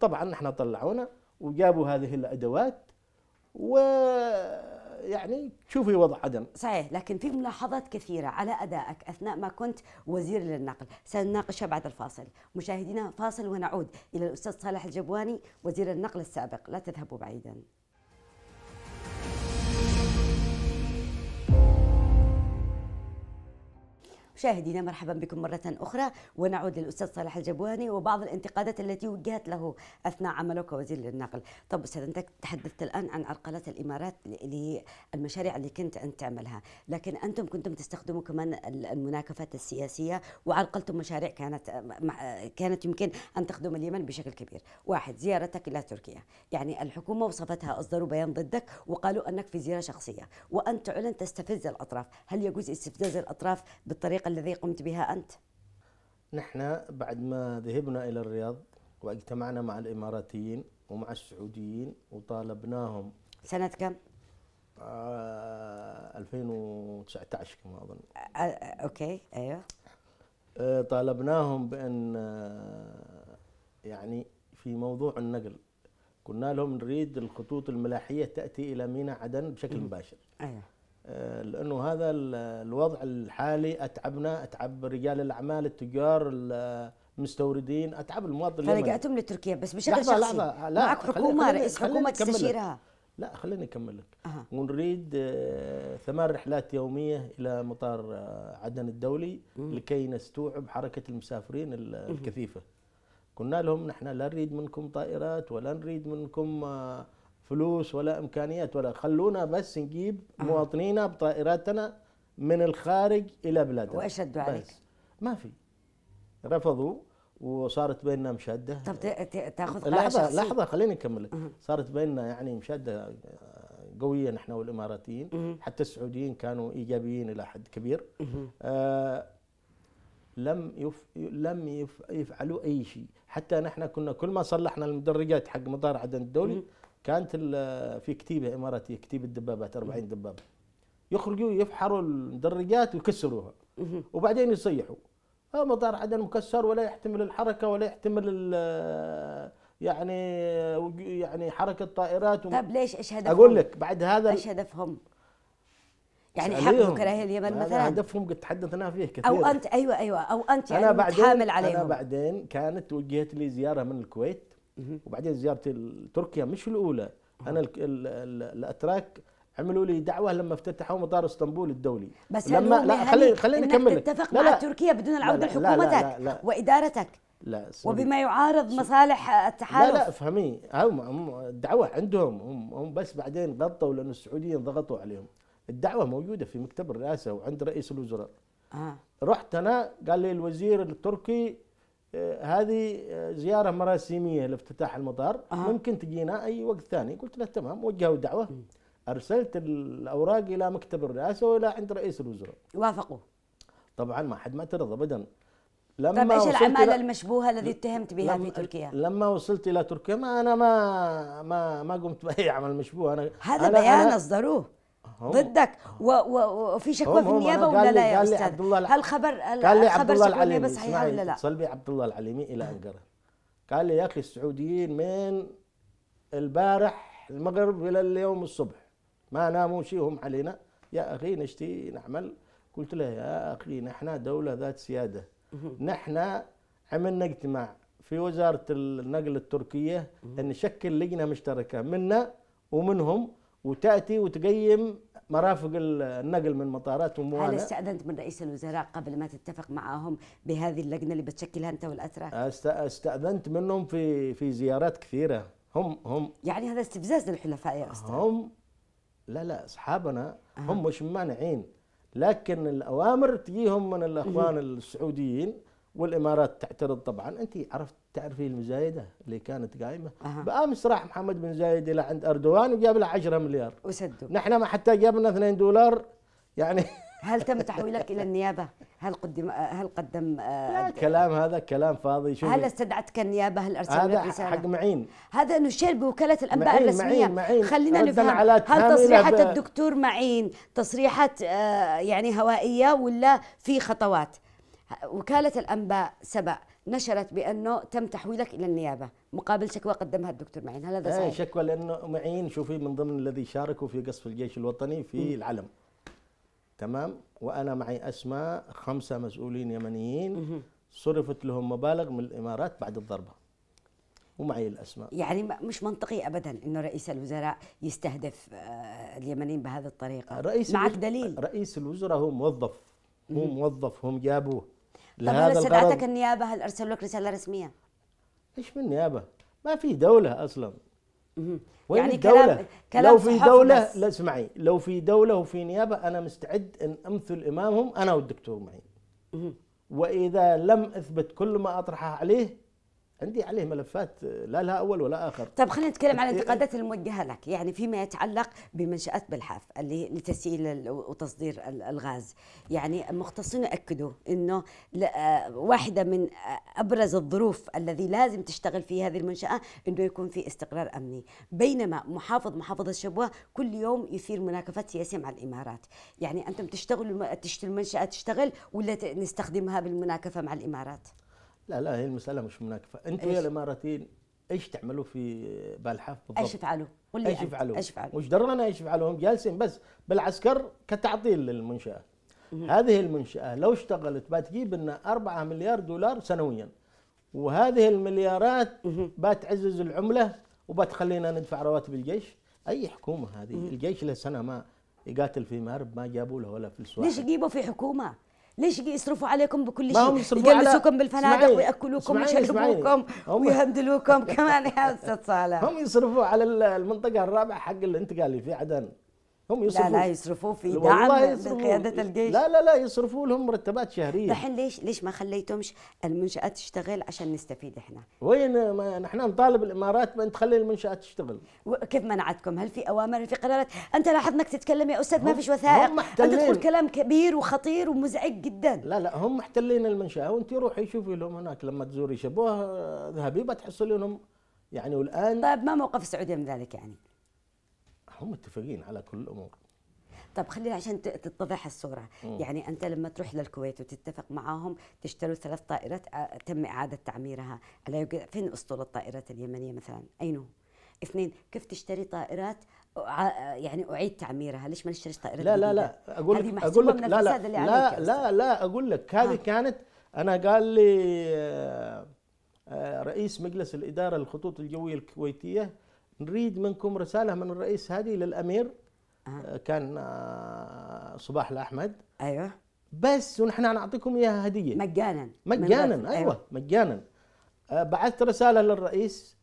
طبعا احنا طلعونا وجابوا هذه الادوات و يعني شوفي وضع عدن صحيح لكن في ملاحظات كثيرة على أدائك أثناء ما كنت وزير للنقل سنناقشها بعد الفاصل مشاهدينا فاصل ونعود إلى الأستاذ صالح الجبواني وزير النقل السابق لا تذهبوا بعيداً مشاهدينا مرحبا بكم مرة أخرى ونعود للأستاذ صالح الجبواني وبعض الانتقادات التي وجهت له أثناء عمله كوزير للنقل طب أستاذ أنت تحدثت الآن عن عرقلة الإمارات للمشاريع اللي كنت أنت تعملها لكن أنتم كنتم تستخدموا كمان المناكفات السياسية وعرقلتم مشاريع كانت كانت يمكن أن تخدم اليمن بشكل كبير واحد زيارتك إلى تركيا يعني الحكومة وصفتها أصدروا بيان ضدك وقالوا أنك في زيارة شخصية وأنت تعلن تستفز الأطراف هل يجوز استفزاز الأطراف بالطريقة الذي قمت بها أنت نحن بعد ما ذهبنا إلى الرياض واجتمعنا مع الإماراتيين ومع السعوديين وطالبناهم سنة كم؟ آه 2019 كما أظن آه،, آه أوكي أيوه آه طالبناهم بأن آه يعني في موضوع النقل قلنا لهم نريد الخطوط الملاحية تأتي إلى ميناء عدن بشكل مباشر أيوه آه، لانه هذا الوضع الحالي اتعبنا اتعب رجال الاعمال التجار المستوردين اتعب المواطن فرجعتم لتركيا بس بشكل لحظة شخصي لحظة لا معك حكومه رئيس حكومه تستشيرها لا خليني اكمل لك أه. ونريد ثمان رحلات يوميه الى مطار آه، عدن الدولي م. لكي نستوعب حركه المسافرين الكثيفه م. قلنا لهم نحن لا نريد منكم طائرات ولا نريد منكم آه، فلوس ولا امكانيات ولا خلونا بس نجيب مواطنينا بطائراتنا من الخارج الى بلادنا واشدوا عليك ما في رفضوا وصارت بيننا مشاده طب تاخذ لحظه لحظه خليني اكمل صارت بيننا يعني مشاده آه، قويه نحن والاماراتيين حتى السعوديين كانوا ايجابيين الى حد كبير آه لم يف... لم يف... يفعلوا اي شيء حتى نحن كنا كل ما صلحنا المدرجات حق مطار عدن الدولي كانت في كتيبه اماراتيه كتيبه الدبابات 40 دبابه يخرجوا يفحروا المدرجات ويكسروها وبعدين يصيحوا مطار عدن مكسر ولا يحتمل الحركه ولا يحتمل يعني يعني حركه طائرات طب ليش ايش هدفهم؟ اقول لك بعد هذا ايش هدفهم؟ يعني حقنوا كراهيه اليمن مثلا هدفهم قد تحدثنا فيه كثير او انت ايوه ايوه او انت يعني أنا بعدين حامل عليهم انا بعدين كانت وجهت لي زياره من الكويت وبعدين زيارتي لتركيا مش الاولى انا الاتراك عملوا لي دعوه لما افتتحوا مطار اسطنبول الدولي بس لما لا يعني خليني خليني اكمل تتفق مع لا تركيا بدون العوده لحكومتك وادارتك لا وبما يعارض مصالح التحالف لا لا افهمي هم الدعوه عندهم هم هم بس بعدين غطوا لان السعوديين ضغطوا عليهم الدعوه موجوده في مكتب الرئاسه وعند رئيس الوزراء آه. رحت انا قال لي الوزير التركي آه، هذه آه، زياره مراسيميه لافتتاح المطار أه. ممكن تجينا اي وقت ثاني قلت له تمام وجهوا الدعوه ارسلت الاوراق الى مكتب الرئاسه والى عند رئيس الوزراء وافقوا طبعا ما حد ما اعترض ابدا طيب، لما طيب ايش الاعمال المشبوهه الذي اتهمت بها في تركيا؟ لما وصلت الى تركيا ما انا ما ما ما قمت باي عمل مشبوه انا هذا أنا بيان اصدروه ضدك وفي شكوى في النيابه ولا لا يا استاذ؟ هل خبر قال لي عبد الله العليمي صحيح ولا لا؟ اتصل بي عبد الله العليمي الى انقره قال لي يا اخي السعوديين من البارح المغرب الى اليوم الصبح ما ناموا شيء هم علينا يا اخي نشتي نعمل قلت له يا اخي نحن دوله ذات سياده نحن عملنا اجتماع في وزاره النقل التركيه ان نشكل لجنه مشتركه منا ومنهم وتاتي وتقيم مرافق النقل من مطارات وموانئ هل استأذنت من رئيس الوزراء قبل ما تتفق معهم بهذه اللجنة اللي بتشكلها أنت والأتراك؟ استأذنت منهم في في زيارات كثيرة هم هم يعني هذا استفزاز للحلفاء يا أستاذ هم لا لا أصحابنا أه. هم مش مانعين لكن الأوامر تجيهم من الأخوان السعوديين والإمارات تعترض طبعا أنت عرفت تعرفي المزايده اللي كانت قايمه أه. بامس راح محمد بن زايد الى عند اردوان وجاب له 10 مليار وسدوا نحن ما حتى جابنا 2 دولار يعني [laughs] هل تم تحويلك الى النيابه؟ هل قدم هل قدم لا الكلام هذا كلام فاضي شو هل استدعتك النيابه؟ هل ارسلت لك رساله؟ هذا حق معين هذا نشير بوكاله الانباء معين الرسميه معين معين خلينا نفهم على هل تصريحات الدكتور معين تصريحات آه، يعني هوائيه ولا في خطوات؟ وكاله الانباء سبأ نشرت بانه تم تحويلك الى النيابه مقابل شكوى قدمها الدكتور معين هل هذا صحيح؟ شكوى لانه معين شوفي من ضمن الذي شاركوا في قصف الجيش الوطني في م. العلم تمام وانا معي اسماء خمسه مسؤولين يمنيين صرفت لهم مبالغ من الامارات بعد الضربه ومعي الاسماء يعني مش منطقي ابدا انه رئيس الوزراء يستهدف آه، اليمنيين بهذه الطريقه رئيس معك دليل رئيس الوزراء هو موظف هو موظف هم جابوه لهذا طب سمعتك النيابه هل ارسلوا لك رساله رسميه؟ ايش من نيابه؟ ما في دوله اصلا وين يعني الدولة؟ كلام, كلام لو في دولة لا اسمعي لو في دولة وفي نيابة أنا مستعد أن أمثل إمامهم أنا والدكتور معي وإذا لم أثبت كل ما أطرحه عليه عندي عليه ملفات لا لها اول ولا اخر طب خلينا نتكلم على الانتقادات إيه، إيه. الموجهه لك يعني فيما يتعلق بمنشات بلحاف اللي لتسييل وتصدير الغاز يعني مختصين اكدوا انه آه، واحده من آه، ابرز الظروف الذي لازم تشتغل في هذه المنشاه انه يكون في استقرار امني بينما محافظ محافظه شبوه كل يوم يثير مناكفات سياسيه مع الامارات يعني انتم تشتغلوا المنشاه تشتغل ولا نستخدمها بالمناكفه مع الامارات لا لا هي المساله مش مناكفه انتم يا الاماراتيين ايش تعملوا في بالحاف بالضبط؟ ايش يفعلوا؟ قول لي ايش يفعلوا؟ ايش يفعلوا؟ مش درنا ايش يفعلوا هم جالسين بس بالعسكر كتعطيل للمنشاه هذه المنشاه لو اشتغلت بتجيب لنا 4 مليار دولار سنويا وهذه المليارات بتعزز العمله وبتخلينا ندفع رواتب الجيش اي حكومه هذه الجيش له سنه ما يقاتل في مارب ما جابوا له ولا فلوس ليش يجيبوا في حكومه؟ ليش يصرفوا عليكم بكل شيء يجلسوكم على... بالفنادق وياكلوكم ويشربوكم ويهندلوكم [laughs] كمان يا استاذ صالح هم يصرفوا على المنطقه الرابعه حق الانتقالي في عدن هم يصرفوا لا لا يصرفوا في دعم يصرفوا من قياده الجيش لا لا لا يصرفوا لهم مرتبات شهريه دحين ليش ليش ما خليتهمش المنشات تشتغل عشان نستفيد احنا وين ما نحن نطالب الامارات بان تخلي المنشات تشتغل كيف منعتكم هل في اوامر هل في قرارات انت انك تتكلم يا استاذ ما فيش وثائق هم محتلين. انت تقول كلام كبير وخطير ومزعج جدا لا لا هم محتلين المنشاه وانت روحي شوفي لهم هناك لما تزوري شبوه ذهبي بتحصلي لهم يعني والان طيب ما موقف السعوديه من ذلك يعني هم متفقين على كل الامور طب خلينا عشان تتضح الصورة مم. يعني أنت لما تروح للكويت وتتفق معاهم تشتروا ثلاث طائرات آه، تم إعادة تعميرها ألا فين أسطول الطائرات اليمنية مثلا أين اثنين كيف تشتري طائرات آه، يعني اعيد تعميرها ليش ما نشتريش طائرات لا لا لا اقول لك اقول لك لا لا لا, لا لا اقول لك هذه كانت انا قال لي آه، رئيس مجلس الاداره للخطوط الجويه الكويتيه نريد منكم رساله من الرئيس هذه للامير أه. كان آه، صباح الاحمد ايوه بس ونحن نعطيكم اياها هديه مجانا مجانا ايوه, أيوة. مجانا آه، بعثت رساله للرئيس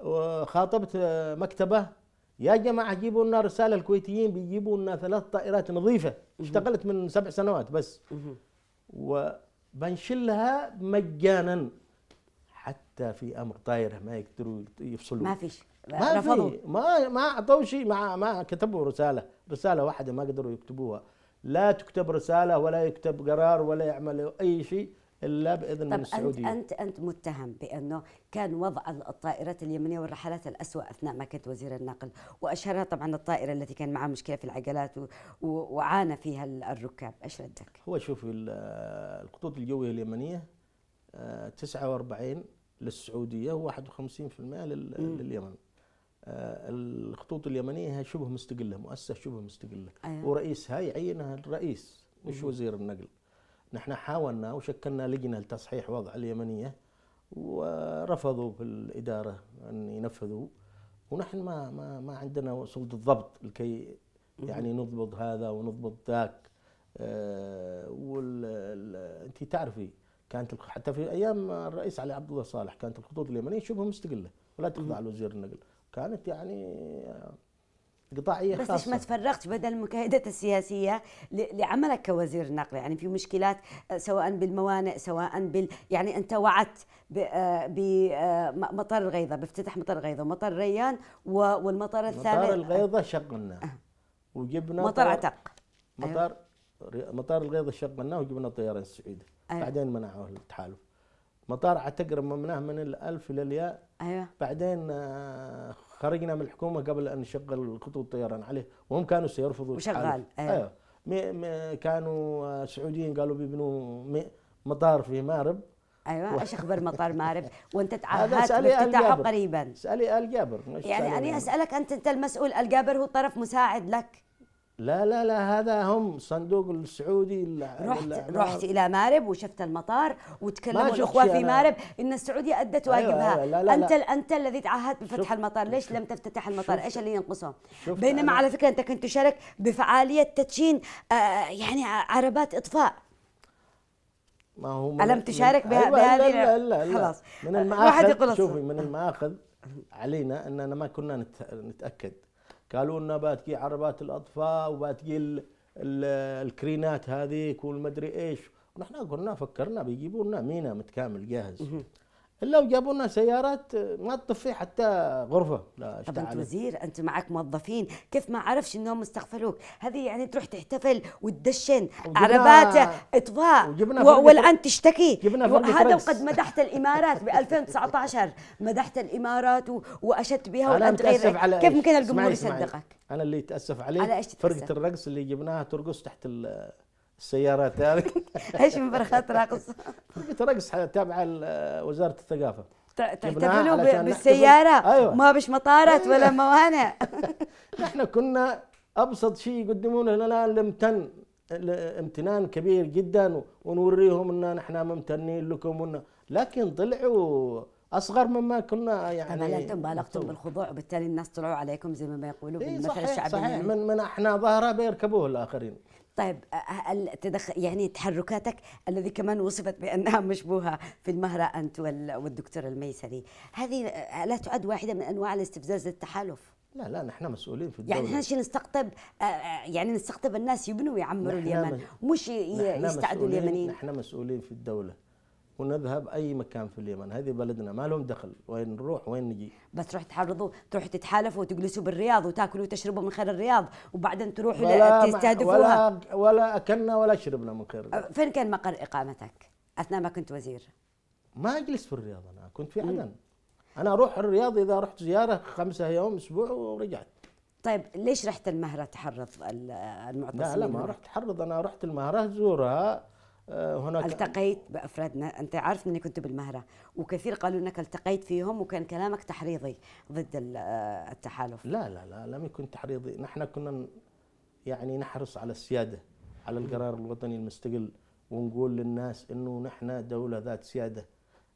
وخاطبت آه، مكتبه يا جماعه جيبوا لنا رساله الكويتيين بيجيبوا لنا ثلاث طائرات نظيفه اشتغلت من سبع سنوات بس وبنشلها مجانا حتى في امر طايره ما يقدروا يفصلوا ما فيش ما رفضوا ما ما اعطوا شيء ما ما كتبوا رساله رساله واحده ما قدروا يكتبوها لا تكتب رساله ولا يكتب قرار ولا يعمل اي شيء الا باذن طب السعوديه انت انت متهم بانه كان وضع الطائرات اليمنيه والرحلات الاسوا اثناء ما كنت وزير النقل واشهرها طبعا الطائره التي كان معها مشكله في العجلات وعانى فيها الركاب ايش ردك؟ هو شوف الخطوط الجويه اليمنيه 49 آه، للسعوديه و51% لليمن آه، الخطوط اليمنيه شبه مستقله مؤسسه شبه مستقله أيه. ورئيسها يعينها الرئيس مش وزير النقل نحن حاولنا وشكلنا لجنه لتصحيح وضع اليمنيه ورفضوا في الاداره ان ينفذوا ونحن ما ما ما عندنا سلطه ضبط لكي يعني نضبط هذا ونضبط ذاك آه، انت تعرفي كانت حتى في ايام الرئيس علي عبد الله صالح كانت الخطوط اليمنيه شبه مستقله ولا تخضع لوزير النقل كانت يعني قطاعيه خاصه بس ما تفرغت بدل المكايدات السياسيه لعملك كوزير نقل يعني في مشكلات آه، سواء بالموانئ سواء بال يعني انت وعدت بمطار آه، آه، الغيضة بافتتاح مطار الغيضة ومطار ريان والمطار الثاني مطار الغيضة شغلناه وجبنا مطار عتق مطار أيوه. مطار الغيضة شغلناه وجبنا طيارين السعودي أيوه. بعدين منعوه التحالف مطار عتق رممناه من الألف إلى الياء أيوه. بعدين خرجنا من الحكومه قبل ان نشغل خطوط الطيران عليه وهم كانوا سيرفضوا وشغال إيه. ايوه, مي كانوا سعوديين قالوا بيبنوا مطار في مارب ايوه ايش اخبار مطار مارب [laughs] وانت تعهدت بافتتاحه قريبا اسالي ال جابر يعني انا يعني؟ اسالك انت انت المسؤول ال جابر هو طرف مساعد لك لا لا لا هذا هم صندوق السعودي رحت رحت نعم. الى مارب وشفت المطار وتكلموا الاخوه في مارب ان السعوديه ادت أيوة، واجبها أيوة لا لا انت لا. انت الذي تعهدت بفتح المطار ليش لم تفتتح المطار ايش اللي ينقصهم بينما على فكره انت كنت تشارك بفعاليه تدشين آه يعني عربات اطفاء ما هو ألم تشارك بها أيوة، بهذه لا لا لا خلاص من المآخذ شوفي من المآخذ علينا اننا ما كنا نتاكد قالوا لنا بتجي عربات الاطفاء وبتجي الكرينات هذيك والمدري ايش ونحن قلنا فكرنا بيجيبوا لنا مينا متكامل جاهز الا وجابوا لنا سيارات ما تطفي حتى غرفه لا طب انت وزير انت معك موظفين كيف ما عرفش انهم استغفلوك هذه يعني تروح تحتفل وتدشن عربات اطفاء والان تشتكي هذا وقد مدحت الامارات ب 2019 مدحت الامارات واشدت بها وانت غير كيف ممكن الجمهور يصدقك انا اللي اتاسف عليه على فرقه الرقص اللي جبناها ترقص تحت ال السيارات هذه [laughs] ايش من فرقات رقص؟ فرقة رقص تابعة لوزارة الثقافة تحتفلوا بالسيارة أيوة. ما بش مطارات إيه. ولا موانع [laughs] نحن كنا أبسط شيء يقدمونه لنا الامتن امتنان كبير جدا ونوريهم ان نحن ممتنين لكم ون... لكن طلعوا اصغر مما كنا يعني طبعا انتم بالغتم بالخضوع وبالتالي الناس طلعوا عليكم زي ما يقولوا إيه، بالمثل إيه الشعبي صحيح يعني. من من احنا ظهره بيركبوه الاخرين طيب هل يعني تحركاتك الذي كمان وصفت بانها مشبوهه في المهره انت والدكتور الميسري هذه لا تعد واحده من انواع الاستفزاز التحالف لا لا نحن مسؤولين في يعني الدولة يعني احنا نستقطب يعني نستقطب الناس يبنوا ويعمروا اليمن مش يستعدوا اليمنيين نحن مسؤولين في الدولة ونذهب اي مكان في اليمن هذه بلدنا ما لهم دخل وين نروح وين نجي بس تروح تحرضوا تروح تتحالفوا وتجلسوا بالرياض وتاكلوا وتشربوا من خير الرياض وبعدين تروحوا ولا تستهدفوها ولا ولا اكلنا ولا شربنا من خير الرياض فين كان مقر اقامتك اثناء ما كنت وزير ما اجلس في الرياض انا كنت في عدن انا اروح الرياض اذا رحت زياره خمسة يوم اسبوع ورجعت طيب ليش رحت المهره تحرض المعتصمين لا لا ما رحت تحرض انا رحت المهره زورها آه، هناك التقيت بافرادنا انت عارف اني كنت بالمهره وكثير قالوا انك التقيت فيهم وكان كلامك تحريضي ضد آه، التحالف لا لا لا لم يكن تحريضي نحن كنا يعني نحرص على السياده على القرار الوطني المستقل ونقول للناس انه نحن دوله ذات سياده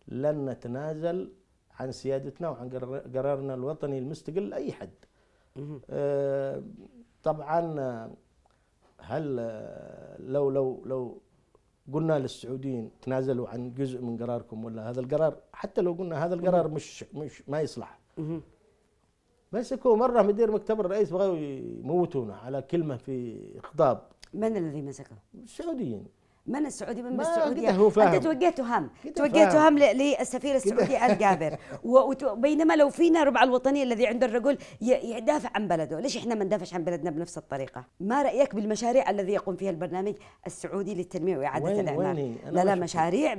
لن نتنازل عن سيادتنا وعن قرارنا الوطني المستقل لاي حد آه، طبعا هل لو لو لو قلنا للسعوديين تنازلوا عن جزء من قراركم ولا هذا القرار حتى لو قلنا هذا القرار مش مش ما يصلح مسكوا مره مدير مكتب الرئيس بغوا يموتونا على كلمه في خطاب من الذي مسكه؟ السعوديين من السعودي من السعوديه انت توجهته تهم توجهته تهم للسفير السعودي ال جابر [laughs] وبينما لو فينا ربع الوطني الذي عنده الرجل يدافع عن بلده ليش احنا ما ندافعش عن بلدنا بنفس الطريقه ما رايك بالمشاريع الذي يقوم فيها البرنامج السعودي للتنميه واعاده الإعمار لا لا مشاريع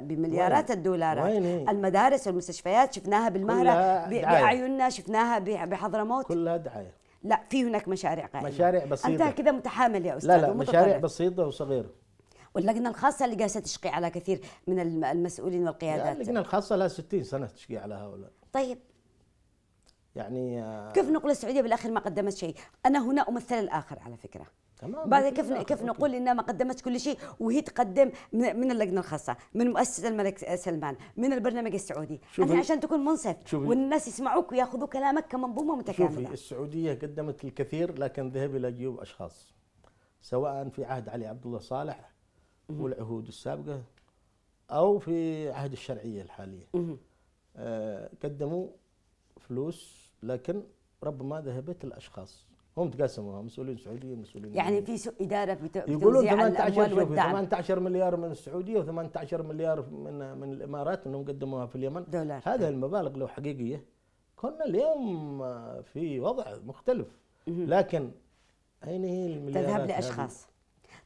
بمليارات وين. الدولارات ويني. المدارس والمستشفيات شفناها بالمهره باعيننا شفناها بحضرموت كلها دعايه لا في هناك مشاريع قائمه مشاريع بسيطه انت كذا متحامل يا استاذ لا لا مشاريع بسيطه وصغيره واللجنه الخاصه اللي جالسه تشقي على كثير من المسؤولين والقيادات يعني اللجنه الخاصه لها 60 سنه تشقي على هؤلاء طيب يعني آه، كيف نقول السعوديه بالاخير ما قدمت شيء انا هنا امثل الاخر على فكره تمام بعد كيف كيف نقول انها ما قدمت كل شيء وهي تقدم من, اللجنه الخاصه من مؤسسه الملك سلمان من البرنامج السعودي أنت عشان تكون منصف والناس يسمعوك وياخذوا كلامك كمنظومه متكامله شوفي السعوديه قدمت الكثير لكن ذهب الى جيوب اشخاص سواء في عهد علي عبد الله صالح والعهود السابقة أو في عهد الشرعية الحالية آه قدموا فلوس لكن ربما ذهبت الأشخاص هم تقسموها مسؤولين سعوديين مسؤولين يعني في إدارة بتوزيع يقولون 18 والدعم. 18 مليار من السعودية و18 مليار من من الإمارات أنهم قدموها في اليمن دولار هذه المبالغ لو حقيقية كنا اليوم آه، في وضع مختلف لكن أين هي المليارات تذهب لأشخاص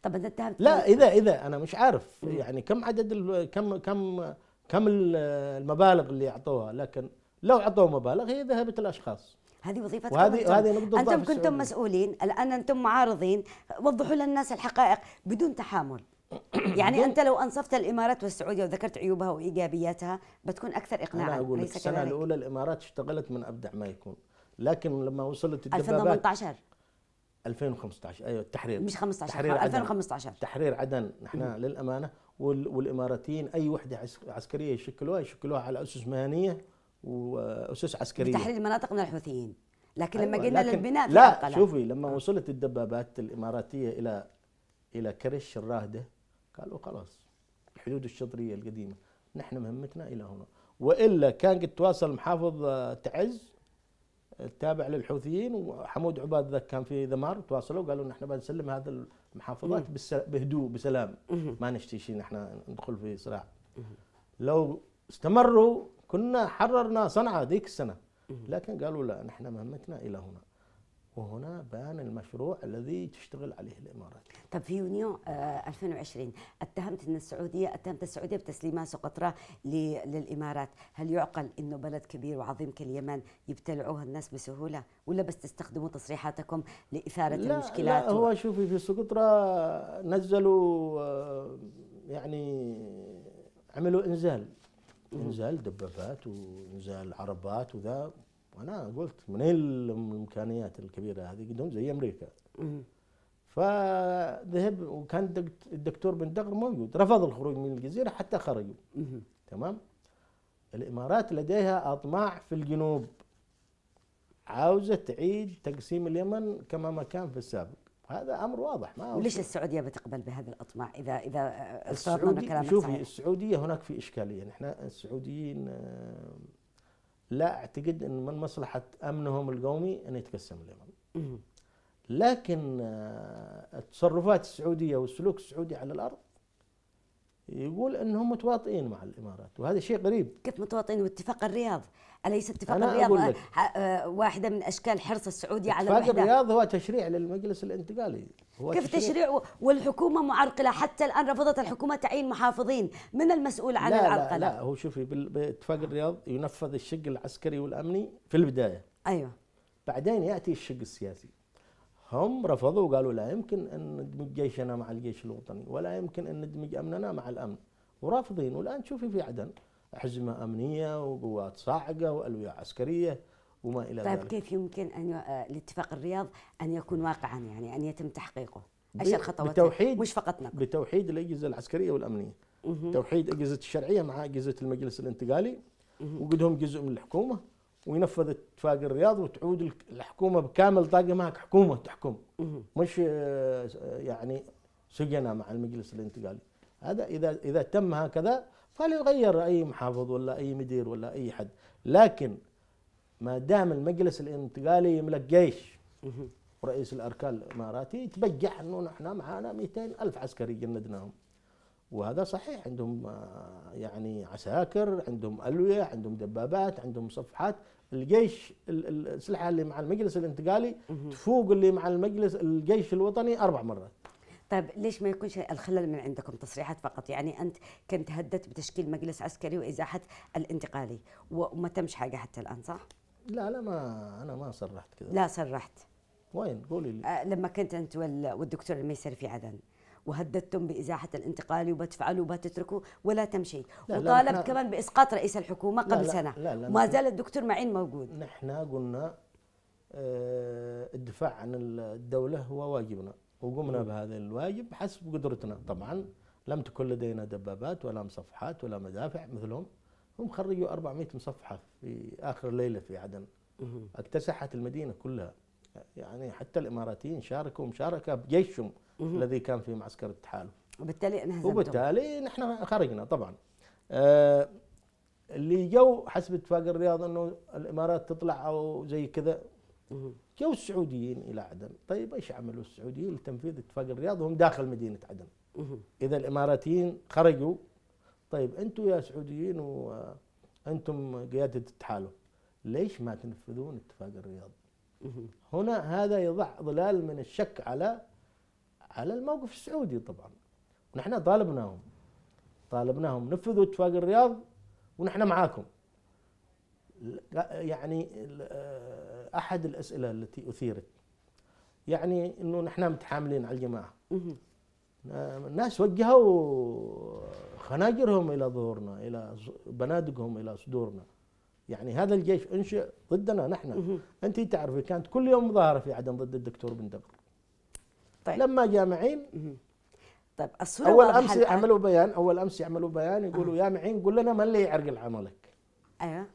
طب انت التهم لا اذا اذا انا مش عارف يعني كم عدد كم كم كم المبالغ اللي اعطوها لكن لو اعطوه مبالغ هي ذهبت الاشخاص هذه وظيفتكم وهذه وهذه نقطه انتم كنتم مسؤولين الان انتم معارضين وضحوا للناس الحقائق بدون تحامل [coughs] يعني انت لو انصفت الامارات والسعوديه وذكرت عيوبها وايجابياتها بتكون اكثر اقناعا أنا أقول ليس السنه كذلك. الاولى الامارات اشتغلت من ابدع ما يكون لكن لما وصلت الدبابات 2018 2015 ايوه التحرير مش 15 تحرير عدن. 2015 تحرير عدن نحن للامانه والاماراتيين اي وحده عسكريه يشكلوها يشكلوها على اسس مهنيه واسس عسكريه تحرير المناطق من الحوثيين لكن لما قلنا أيوة، للبناء لا عقلة. شوفي لما وصلت الدبابات الاماراتيه الى الى كرش الراهده قالوا خلاص الحدود الشطريه القديمه نحن مهمتنا الى هنا والا كان قد تواصل محافظ آه، تعز التابع للحوثيين وحمود عباد ذاك كان في ذمار تواصلوا قالوا نحن بنسلم هذه المحافظات بهدوء بسلام ما نشتي شيء نحن ندخل في صراع لو استمروا كنا حررنا صنعاء ذيك السنه لكن قالوا لا نحن مهمتنا الى هنا وهنا بان المشروع الذي تشتغل عليه الامارات. طب في يونيو 2020 آه، اتهمت ان السعوديه اتهمت السعوديه بتسليمها سقطرى للامارات، هل يعقل انه بلد كبير وعظيم كاليمن يبتلعوها الناس بسهوله ولا بس تستخدموا تصريحاتكم لاثاره لا المشكلات؟ لا هو شوفي في سقطرى نزلوا آه، يعني عملوا انزال انزال دبابات وانزال عربات وذا وانا قلت من الامكانيات الكبيره هذه قدهم زي امريكا فذهب وكان الدكتور بن دغر موجود رفض الخروج من الجزيره حتى خرجوا تمام الامارات لديها اطماع في الجنوب عاوزه تعيد تقسيم اليمن كما ما كان في السابق هذا امر واضح ما وليش السعوديه بتقبل بهذه الاطماع اذا اذا السعوديه شوفي السعوديه هناك في اشكاليه نحن السعوديين آه، لا اعتقد ان من مصلحه امنهم القومي ان يتقسم اليمن لكن آه، التصرفات السعوديه والسلوك السعودي على الارض يقول انهم متواطئين مع الامارات وهذا شيء غريب كيف متواطئين واتفاق الرياض اليس اتفاق الرياض آه، واحده من اشكال حرص السعودي على الوحده اتفاق الرياض هو تشريع للمجلس الانتقالي هو كيف تشريع, تشريع والحكومه معرقله حتى الان رفضت الحكومه تعيين محافظين من المسؤول عن لا العرقله لا, لا هو شوفي باتفاق الرياض ينفذ الشق العسكري والامني في البدايه ايوه بعدين ياتي الشق السياسي هم رفضوا وقالوا لا يمكن ان ندمج جيشنا مع الجيش الوطني ولا يمكن ان ندمج امننا مع الامن ورافضين والان شوفي في عدن حزمه امنيه وقوات صاعقه والويه عسكريه وما الى طيب ذلك طيب كيف يمكن ان ي... الاتفاق آه، الرياض ان يكون واقعا يعني ان يتم تحقيقه؟ ايش الخطوات؟ بتوحيد مش فقط نقل بتوحيد الاجهزه العسكريه والامنيه مه. توحيد اجهزه الشرعيه مع اجهزه المجلس الانتقالي وجودهم جزء من الحكومه وينفذ اتفاق الرياض وتعود الحكومه بكامل طاقمها كحكومه تحكم مش آه، يعني سجناء مع المجلس الانتقالي هذا اذا اذا تم هكذا فليغير اي محافظ ولا اي مدير ولا اي حد لكن ما دام المجلس الانتقالي يملك جيش ورئيس الاركان الاماراتي يتبجح انه نحن معنا 200 الف عسكري جندناهم وهذا صحيح عندهم آه، يعني عساكر عندهم ألوية عندهم دبابات عندهم صفحات الجيش الاسلحه اللي مع المجلس الانتقالي تفوق اللي مع المجلس الجيش الوطني اربع مرات طيب ليش ما يكونش الخلل من عندكم تصريحات فقط يعني انت كنت هددت بتشكيل مجلس عسكري وازاحه الانتقالي وما تمش حاجه حتى الان صح لا لا ما انا ما صرحت كذا لا صرحت وين قولي لي آه لما كنت انت والدكتور الميسر في عدن وهددتم بإزاحة الانتقالي وبتفعلوا وبتتركوا ولا تمشي لا وطالب كمان بإسقاط رئيس الحكومة قبل لا لا سنة لا لا وما زال الدكتور معين موجود نحن قلنا آه، الدفاع عن الدولة هو واجبنا وقمنا بهذا الواجب حسب قدرتنا طبعا لم تكن لدينا دبابات ولا مصفحات ولا مدافع مثلهم هم خرجوا 400 مصفحة في آخر ليلة في عدن اكتسحت المدينة كلها يعني حتى الإماراتيين شاركوا مشاركة بجيشهم الذي كان في معسكر التحالف وبالتالي انهزمتم وبالتالي نحن خرجنا طبعا آه اللي جو حسب اتفاق الرياض انه الامارات تطلع او زي كذا جو السعوديين الى عدن طيب ايش عملوا السعوديين لتنفيذ اتفاق الرياض وهم داخل مدينه عدن اذا الاماراتيين خرجوا طيب انتم يا سعوديين وانتم قياده التحالف ليش ما تنفذون اتفاق الرياض هنا هذا يضع ظلال من الشك على على الموقف السعودي طبعا ونحن طالبناهم طالبناهم نفذوا اتفاق الرياض ونحن معاكم يعني آه، احد الاسئله التي اثيرت يعني انه نحن متحاملين على الجماعه الناس وجهوا خناجرهم الى ظهورنا الى بنادقهم الى صدورنا يعني هذا الجيش انشئ ضدنا نحن انت تعرفي كانت كل يوم مظاهره في عدن ضد الدكتور بن دبر طيب. لما جامعين طيب الصوره اول امس عملوا بيان اول امس يعملوا بيان يقولوا آه. يا معين قول لنا من اللي يعرقل عملك ايوه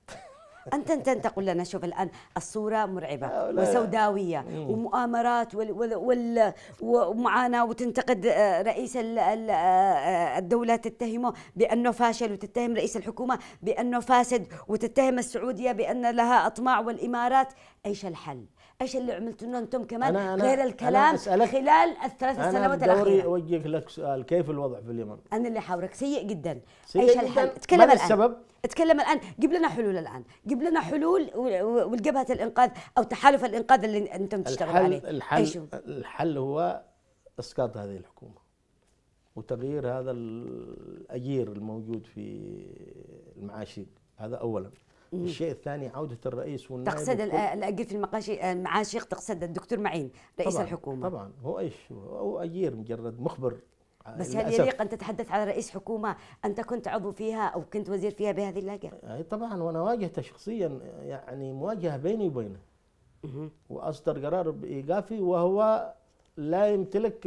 انت انت انت قل لنا شوف الان الصوره مرعبه وسوداويه ومؤامرات وال وال وال ومعاناه وتنتقد آه، رئيس آه، آه، الدوله تتهمه بانه فاشل وتتهم رئيس الحكومه بانه فاسد وتتهم السعوديه بان لها اطماع والامارات ايش الحل؟ ايش اللي عملتوه انتم كمان أنا أنا غير الكلام أنا خلال الثلاث سنوات الاخيره انا دوري اوجه لك سؤال كيف الوضع في اليمن انا اللي حاورك سيء جدا سيء ايش الحل تكلم الآن. السبب اتكلم الان جيب لنا حلول الان جيب لنا حلول والجبهه الانقاذ او تحالف الانقاذ اللي انتم تشتغلوا عليه الحل أيشو؟ الحل هو اسقاط هذه الحكومه وتغيير هذا الاجير الموجود في المعاشين هذا اولا الشيء الثاني عوده الرئيس والنائب تقصد الاجير في المقاشي المعاشيق تقصد الدكتور معين رئيس طبعًا الحكومه طبعا هو ايش هو اجير مجرد مخبر بس هل يليق ان تتحدث على رئيس حكومه انت كنت عضو فيها او كنت وزير فيها بهذه اللهجه؟ اي طبعا وانا واجهته شخصيا يعني مواجهه بيني وبينه واصدر قرار بايقافي وهو لا يمتلك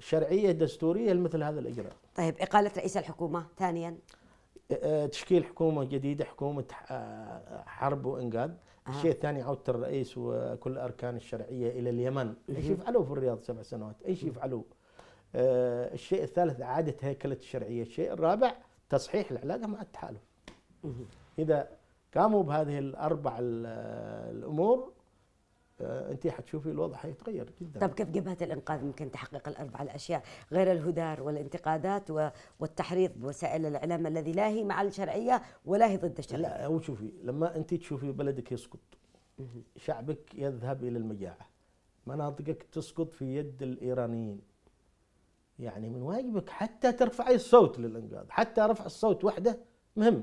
الشرعيه الدستوريه لمثل هذا الاجراء. طيب اقاله رئيس الحكومه ثانيا تشكيل حكومه جديده حكومه آه، حرب وانقاذ آه. الشيء الثاني عوده الرئيس وكل الاركان الشرعيه الى اليمن ايش يفعلوا في الرياض سبع سنوات ايش يفعلوا آه الشيء الثالث اعاده هيكله الشرعيه الشيء الرابع تصحيح العلاقه مع التحالف اذا قاموا بهذه الاربع الامور انت حتشوفي الوضع حيتغير جدا طب كيف جبهه الانقاذ ممكن تحقق الاربع الاشياء غير الهدار والانتقادات والتحريض بوسائل الاعلام الذي لا هي مع الشرعيه ولا هي ضد الشرعيه لا هو شوفي لما انت تشوفي بلدك يسقط شعبك يذهب الى المجاعه مناطقك تسقط في يد الايرانيين يعني من واجبك حتى ترفعي الصوت للانقاذ حتى رفع الصوت وحده مهم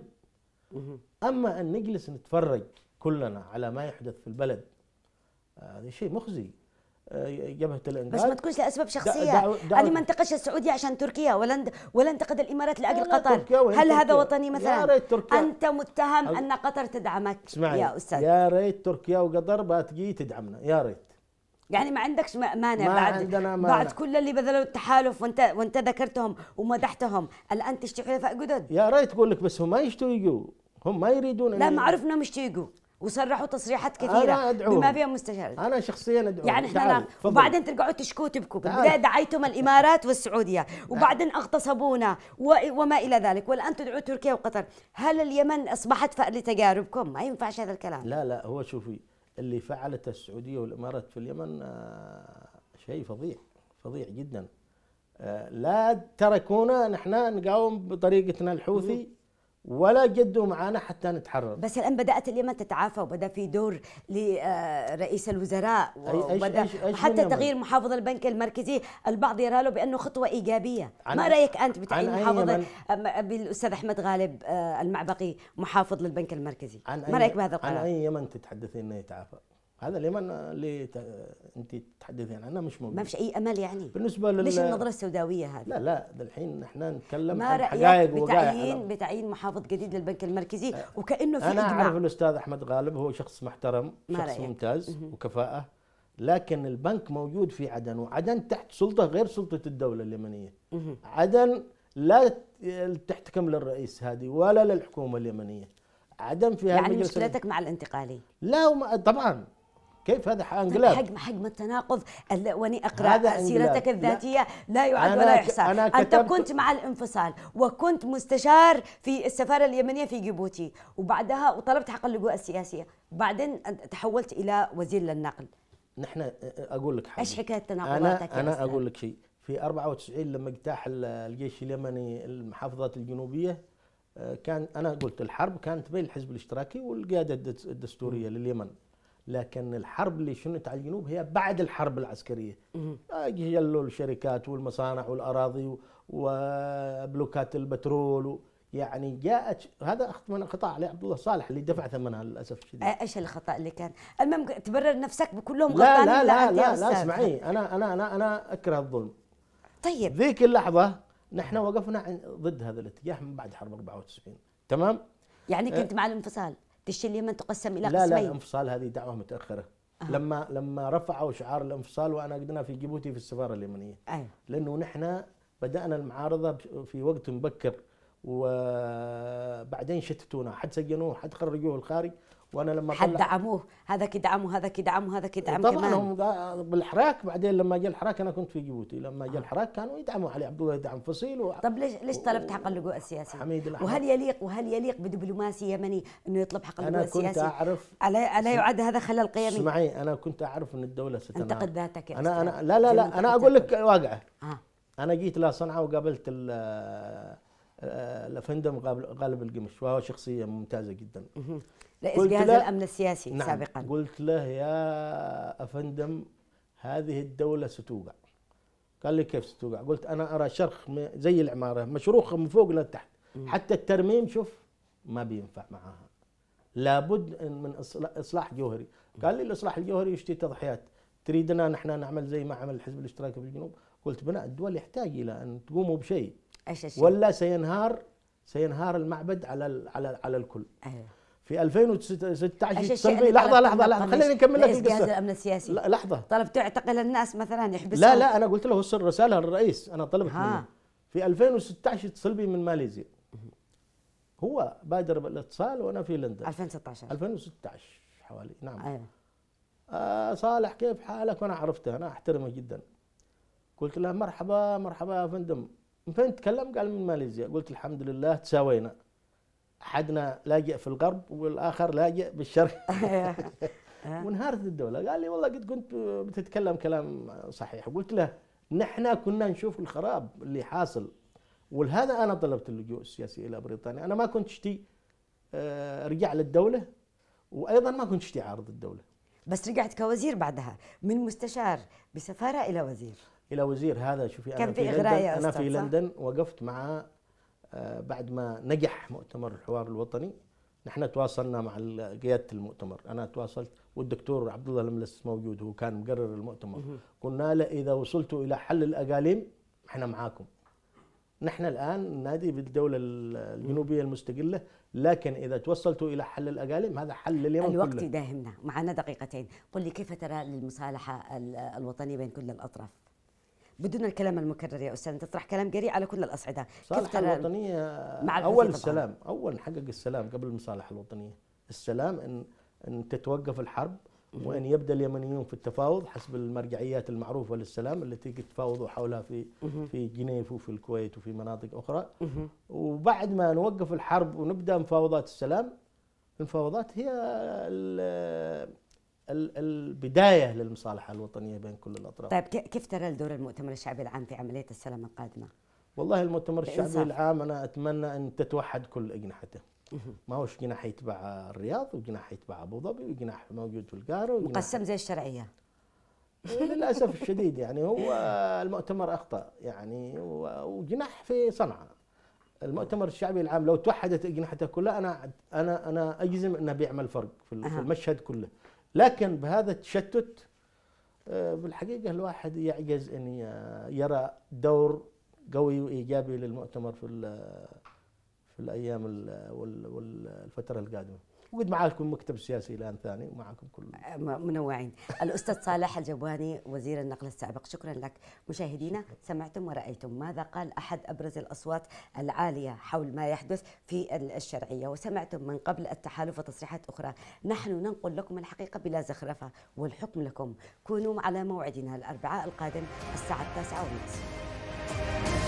اما ان نجلس نتفرج كلنا على ما يحدث في البلد هذا شيء مخزي آه، جبهه الانقاذ بس ما تكونش لاسباب شخصيه انا ما انتقدش السعوديه عشان تركيا ولا ولا انتقد الامارات لاجل قطر هل تركيا. هذا وطني مثلا يا ريت تركيا. انت متهم ان قطر تدعمك يا استاذ يا ريت تركيا وقطر باتجي تدعمنا يا ريت يعني ما عندكش مانع ما بعد عندنا مانع. بعد كل اللي بذلوا التحالف وانت وانت ذكرتهم ومدحتهم الان تشتي حلفاء جدد يا ريت تقول لك بس هم ما يشتوا يجوا هم ما يريدون لا ما انهم يشتوا يجوا وصرحوا تصريحات كثيره بما فيها مستشار انا شخصيا ادعو يعني احنا وبعدين ترجعوا تشكوا تبكوا بالبدايه دعيتم الامارات والسعوديه وبعدين اغتصبونا و... وما الى ذلك والان تدعو تركيا وقطر هل اليمن اصبحت فأر لتجاربكم ما ينفعش هذا الكلام لا لا هو شوفي اللي فعلته السعوديه والامارات في اليمن آه، شيء فظيع فظيع جدا آه، لا تركونا نحن نقاوم بطريقتنا الحوثي ولا جدوا معنا حتى نتحرر بس الان بدات اليمن تتعافى وبدا في دور لرئيس آه، الوزراء وبدا أيش أيش حتى تغيير محافظ البنك المركزي البعض يرى له بانه خطوه ايجابيه ما رايك انت بتعيين محافظ بالاستاذ احمد غالب آه، المعبقي محافظ للبنك المركزي ما رايك بهذا القرار عن اي يمن تتحدثين انه يتعافى هذا اليمن آه، اللي انت تتحدثين عنه مش موجود ما فيش اي امل يعني بالنسبه لل ليش النظره السوداويه هذه لا لا الحين احنا نتكلم ما عن رايك بتعيين بتعيين محافظ جديد للبنك المركزي أه وكانه في انا إجمع. اعرف الاستاذ احمد غالب هو شخص محترم ما شخص رأيك؟ ممتاز وكفاءه لكن البنك موجود في عدن وعدن تحت سلطه غير سلطه الدوله اليمنيه عدن لا تحتكم للرئيس هذه ولا للحكومه اليمنيه عدم فيها يعني مشكلتك مع الانتقالي لا وما طبعا كيف هذا انقلاب حجم حجم التناقض واني اقرا سيرتك الذاتيه لا يعد ولا يحصى انت كنت مع الانفصال وكنت مستشار في السفاره اليمنيه في جيبوتي وبعدها وطلبت حق اللجوء السياسيه بعدين تحولت الى وزير للنقل نحن اقول لك حاجه ايش حكايه تناقضاتك انا انا اقول لك شيء في 94 لما اجتاح الجيش اليمني المحافظات الجنوبيه آه، كان انا قلت الحرب كانت بين الحزب الاشتراكي والقياده الدستوريه لليمن لكن الحرب اللي شنت على الجنوب هي بعد الحرب العسكريه آه، يلوا الشركات والمصانع والاراضي وبلوكات البترول يعني جاءت هذا من خطا علي عبد الله صالح اللي دفع ثمنها للاسف الشديد آه، ايش الخطا اللي كان؟ المهم تبرر نفسك بكلهم غلطانين لا لا لا لا, لا اسمعي انا انا انا انا اكره الظلم طيب ذيك اللحظه نحن وقفنا ضد هذا الاتجاه من بعد حرب 94 تمام؟ يعني كنت أه مع الانفصال دش اليمن تقسم الى لا قسمين لا لا الانفصال هذه دعوه متاخره آه. لما لما رفعوا شعار الانفصال وانا قدنا في جيبوتي في السفاره اليمنيه أيوه. لانه نحن بدانا المعارضه في وقت مبكر وبعدين شتتونا حد سجنوه حد خرجوه الخارج وانا لما حد دعموه هذا كدعمه هذا كدعمه هذا دعم طبعا كمان هم بالحراك بعدين لما جاء الحراك انا كنت في جيبوتي لما جاء الحراك كانوا يدعموا علي عبد الله يدعم فصيل و... طب ليش ليش طلبت حق اللجوء السياسي؟ حميد الأحمر. وهل يليق وهل يليق بدبلوماسي يمني انه يطلب حق اللجوء السياسي؟ انا كنت اعرف الا الا يعد هذا خلل قيمي اسمعي انا كنت اعرف ان الدوله ستنعم انتقد ذاتك يا انا انا لا لا لا انا اقول لك واقعه آه. انا جيت لصنعاء وقابلت آه، آه، الافندم غالب القمش وهو شخصيه ممتازه جدا رئيس جهاز الامن السياسي نعم سابقا قلت له يا افندم هذه الدوله ستوقع قال لي كيف ستوقع قلت انا ارى شرخ زي العماره مشروخه من فوق لتحت حتى الترميم شوف ما بينفع معاها لابد من اصلاح جوهري قال لي الاصلاح الجوهري يشتي تضحيات تريدنا نحن نعمل زي ما عمل الحزب الاشتراكي في الجنوب قلت بناء الدول يحتاج الى ان تقوموا بشيء ولا سينهار سينهار المعبد على على على الكل أيوه. في 2016 تسمي لحظه لحظه لحظه خليني اكمل لك القصه الامن السياسي لحظه طلب تعتقل الناس مثلا يحبسهم لا لا انا قلت له وصل رساله للرئيس انا طلبت منه في 2016 اتصل بي من ماليزيا هو بادر بالاتصال وانا في لندن 2016 2016 حوالي نعم ايوه آه صالح كيف حالك وانا عرفته انا احترمه جدا قلت له مرحبا مرحبا يا فندم من فين تكلم قال من ماليزيا قلت الحمد لله تساوينا احدنا لاجئ في الغرب والاخر لاجئ بالشرق [laughs] [laughs] وانهارت الدوله قال لي والله قد كنت بتتكلم كلام صحيح قلت له نحن كنا نشوف الخراب اللي حاصل ولهذا انا طلبت اللجوء السياسي الى بريطانيا انا ما كنت اشتي آه، رجع للدوله وايضا ما كنت اشتي عارض الدوله بس رجعت كوزير بعدها من مستشار بسفاره الى وزير الى وزير هذا شوفي انا كان في, في لندن انا في لندن وقفت مع بعد ما نجح مؤتمر الحوار الوطني نحن تواصلنا مع قياده المؤتمر انا تواصلت والدكتور عبد الله الملس موجود هو كان مقرر المؤتمر قلنا له اذا وصلتوا الى حل الاقاليم احنا معاكم نحن الان نادي بالدوله الجنوبيه المستقله لكن اذا توصلتوا الى حل الاقاليم هذا حل لليوم الوقت يداهمنا معنا دقيقتين قل لي كيف ترى المصالحه الوطنيه بين كل الاطراف بدون الكلام المكرر يا استاذ تطرح كلام جريء على كل الاصعده كيف ترى الوطنيه مع اول السلام اول نحقق السلام قبل المصالح الوطنيه السلام ان ان تتوقف الحرب وان يبدا اليمنيون في التفاوض حسب المرجعيات المعروفه للسلام التي تفاوضوا حولها في في جنيف وفي الكويت وفي مناطق اخرى وبعد ما نوقف الحرب ونبدا مفاوضات السلام المفاوضات هي البدايه للمصالحه الوطنيه بين كل الاطراف. طيب كيف ترى الدور المؤتمر الشعبي العام في عمليه السلام القادمه؟ والله المؤتمر الشعبي العام انا اتمنى ان تتوحد كل اجنحته. ما هوش جناح يتبع الرياض وجناح يتبع ابو ظبي وجناح موجود في القاهره مقسم زي الشرعيه إيه، للاسف [laughs] الشديد يعني هو المؤتمر اخطا يعني وجناح في صنعاء المؤتمر الشعبي العام لو توحدت اجنحته كلها انا انا انا اجزم انه بيعمل فرق في المشهد كله لكن بهذا التشتت آه، بالحقيقة الواحد يعجز أن يرى دور قوي وإيجابي للمؤتمر في في الأيام والفترة القادمة وقد معاكم مكتب سياسي الان ثاني ومعاكم كل منوعين الاستاذ صالح الجواني وزير النقل السابق شكرا لك مشاهدينا سمعتم ورايتم ماذا قال احد ابرز الاصوات العاليه حول ما يحدث في الشرعيه وسمعتم من قبل التحالف وتصريحات اخرى نحن ننقل لكم الحقيقه بلا زخرفه والحكم لكم كونوا على موعدنا الاربعاء القادم الساعه 9:30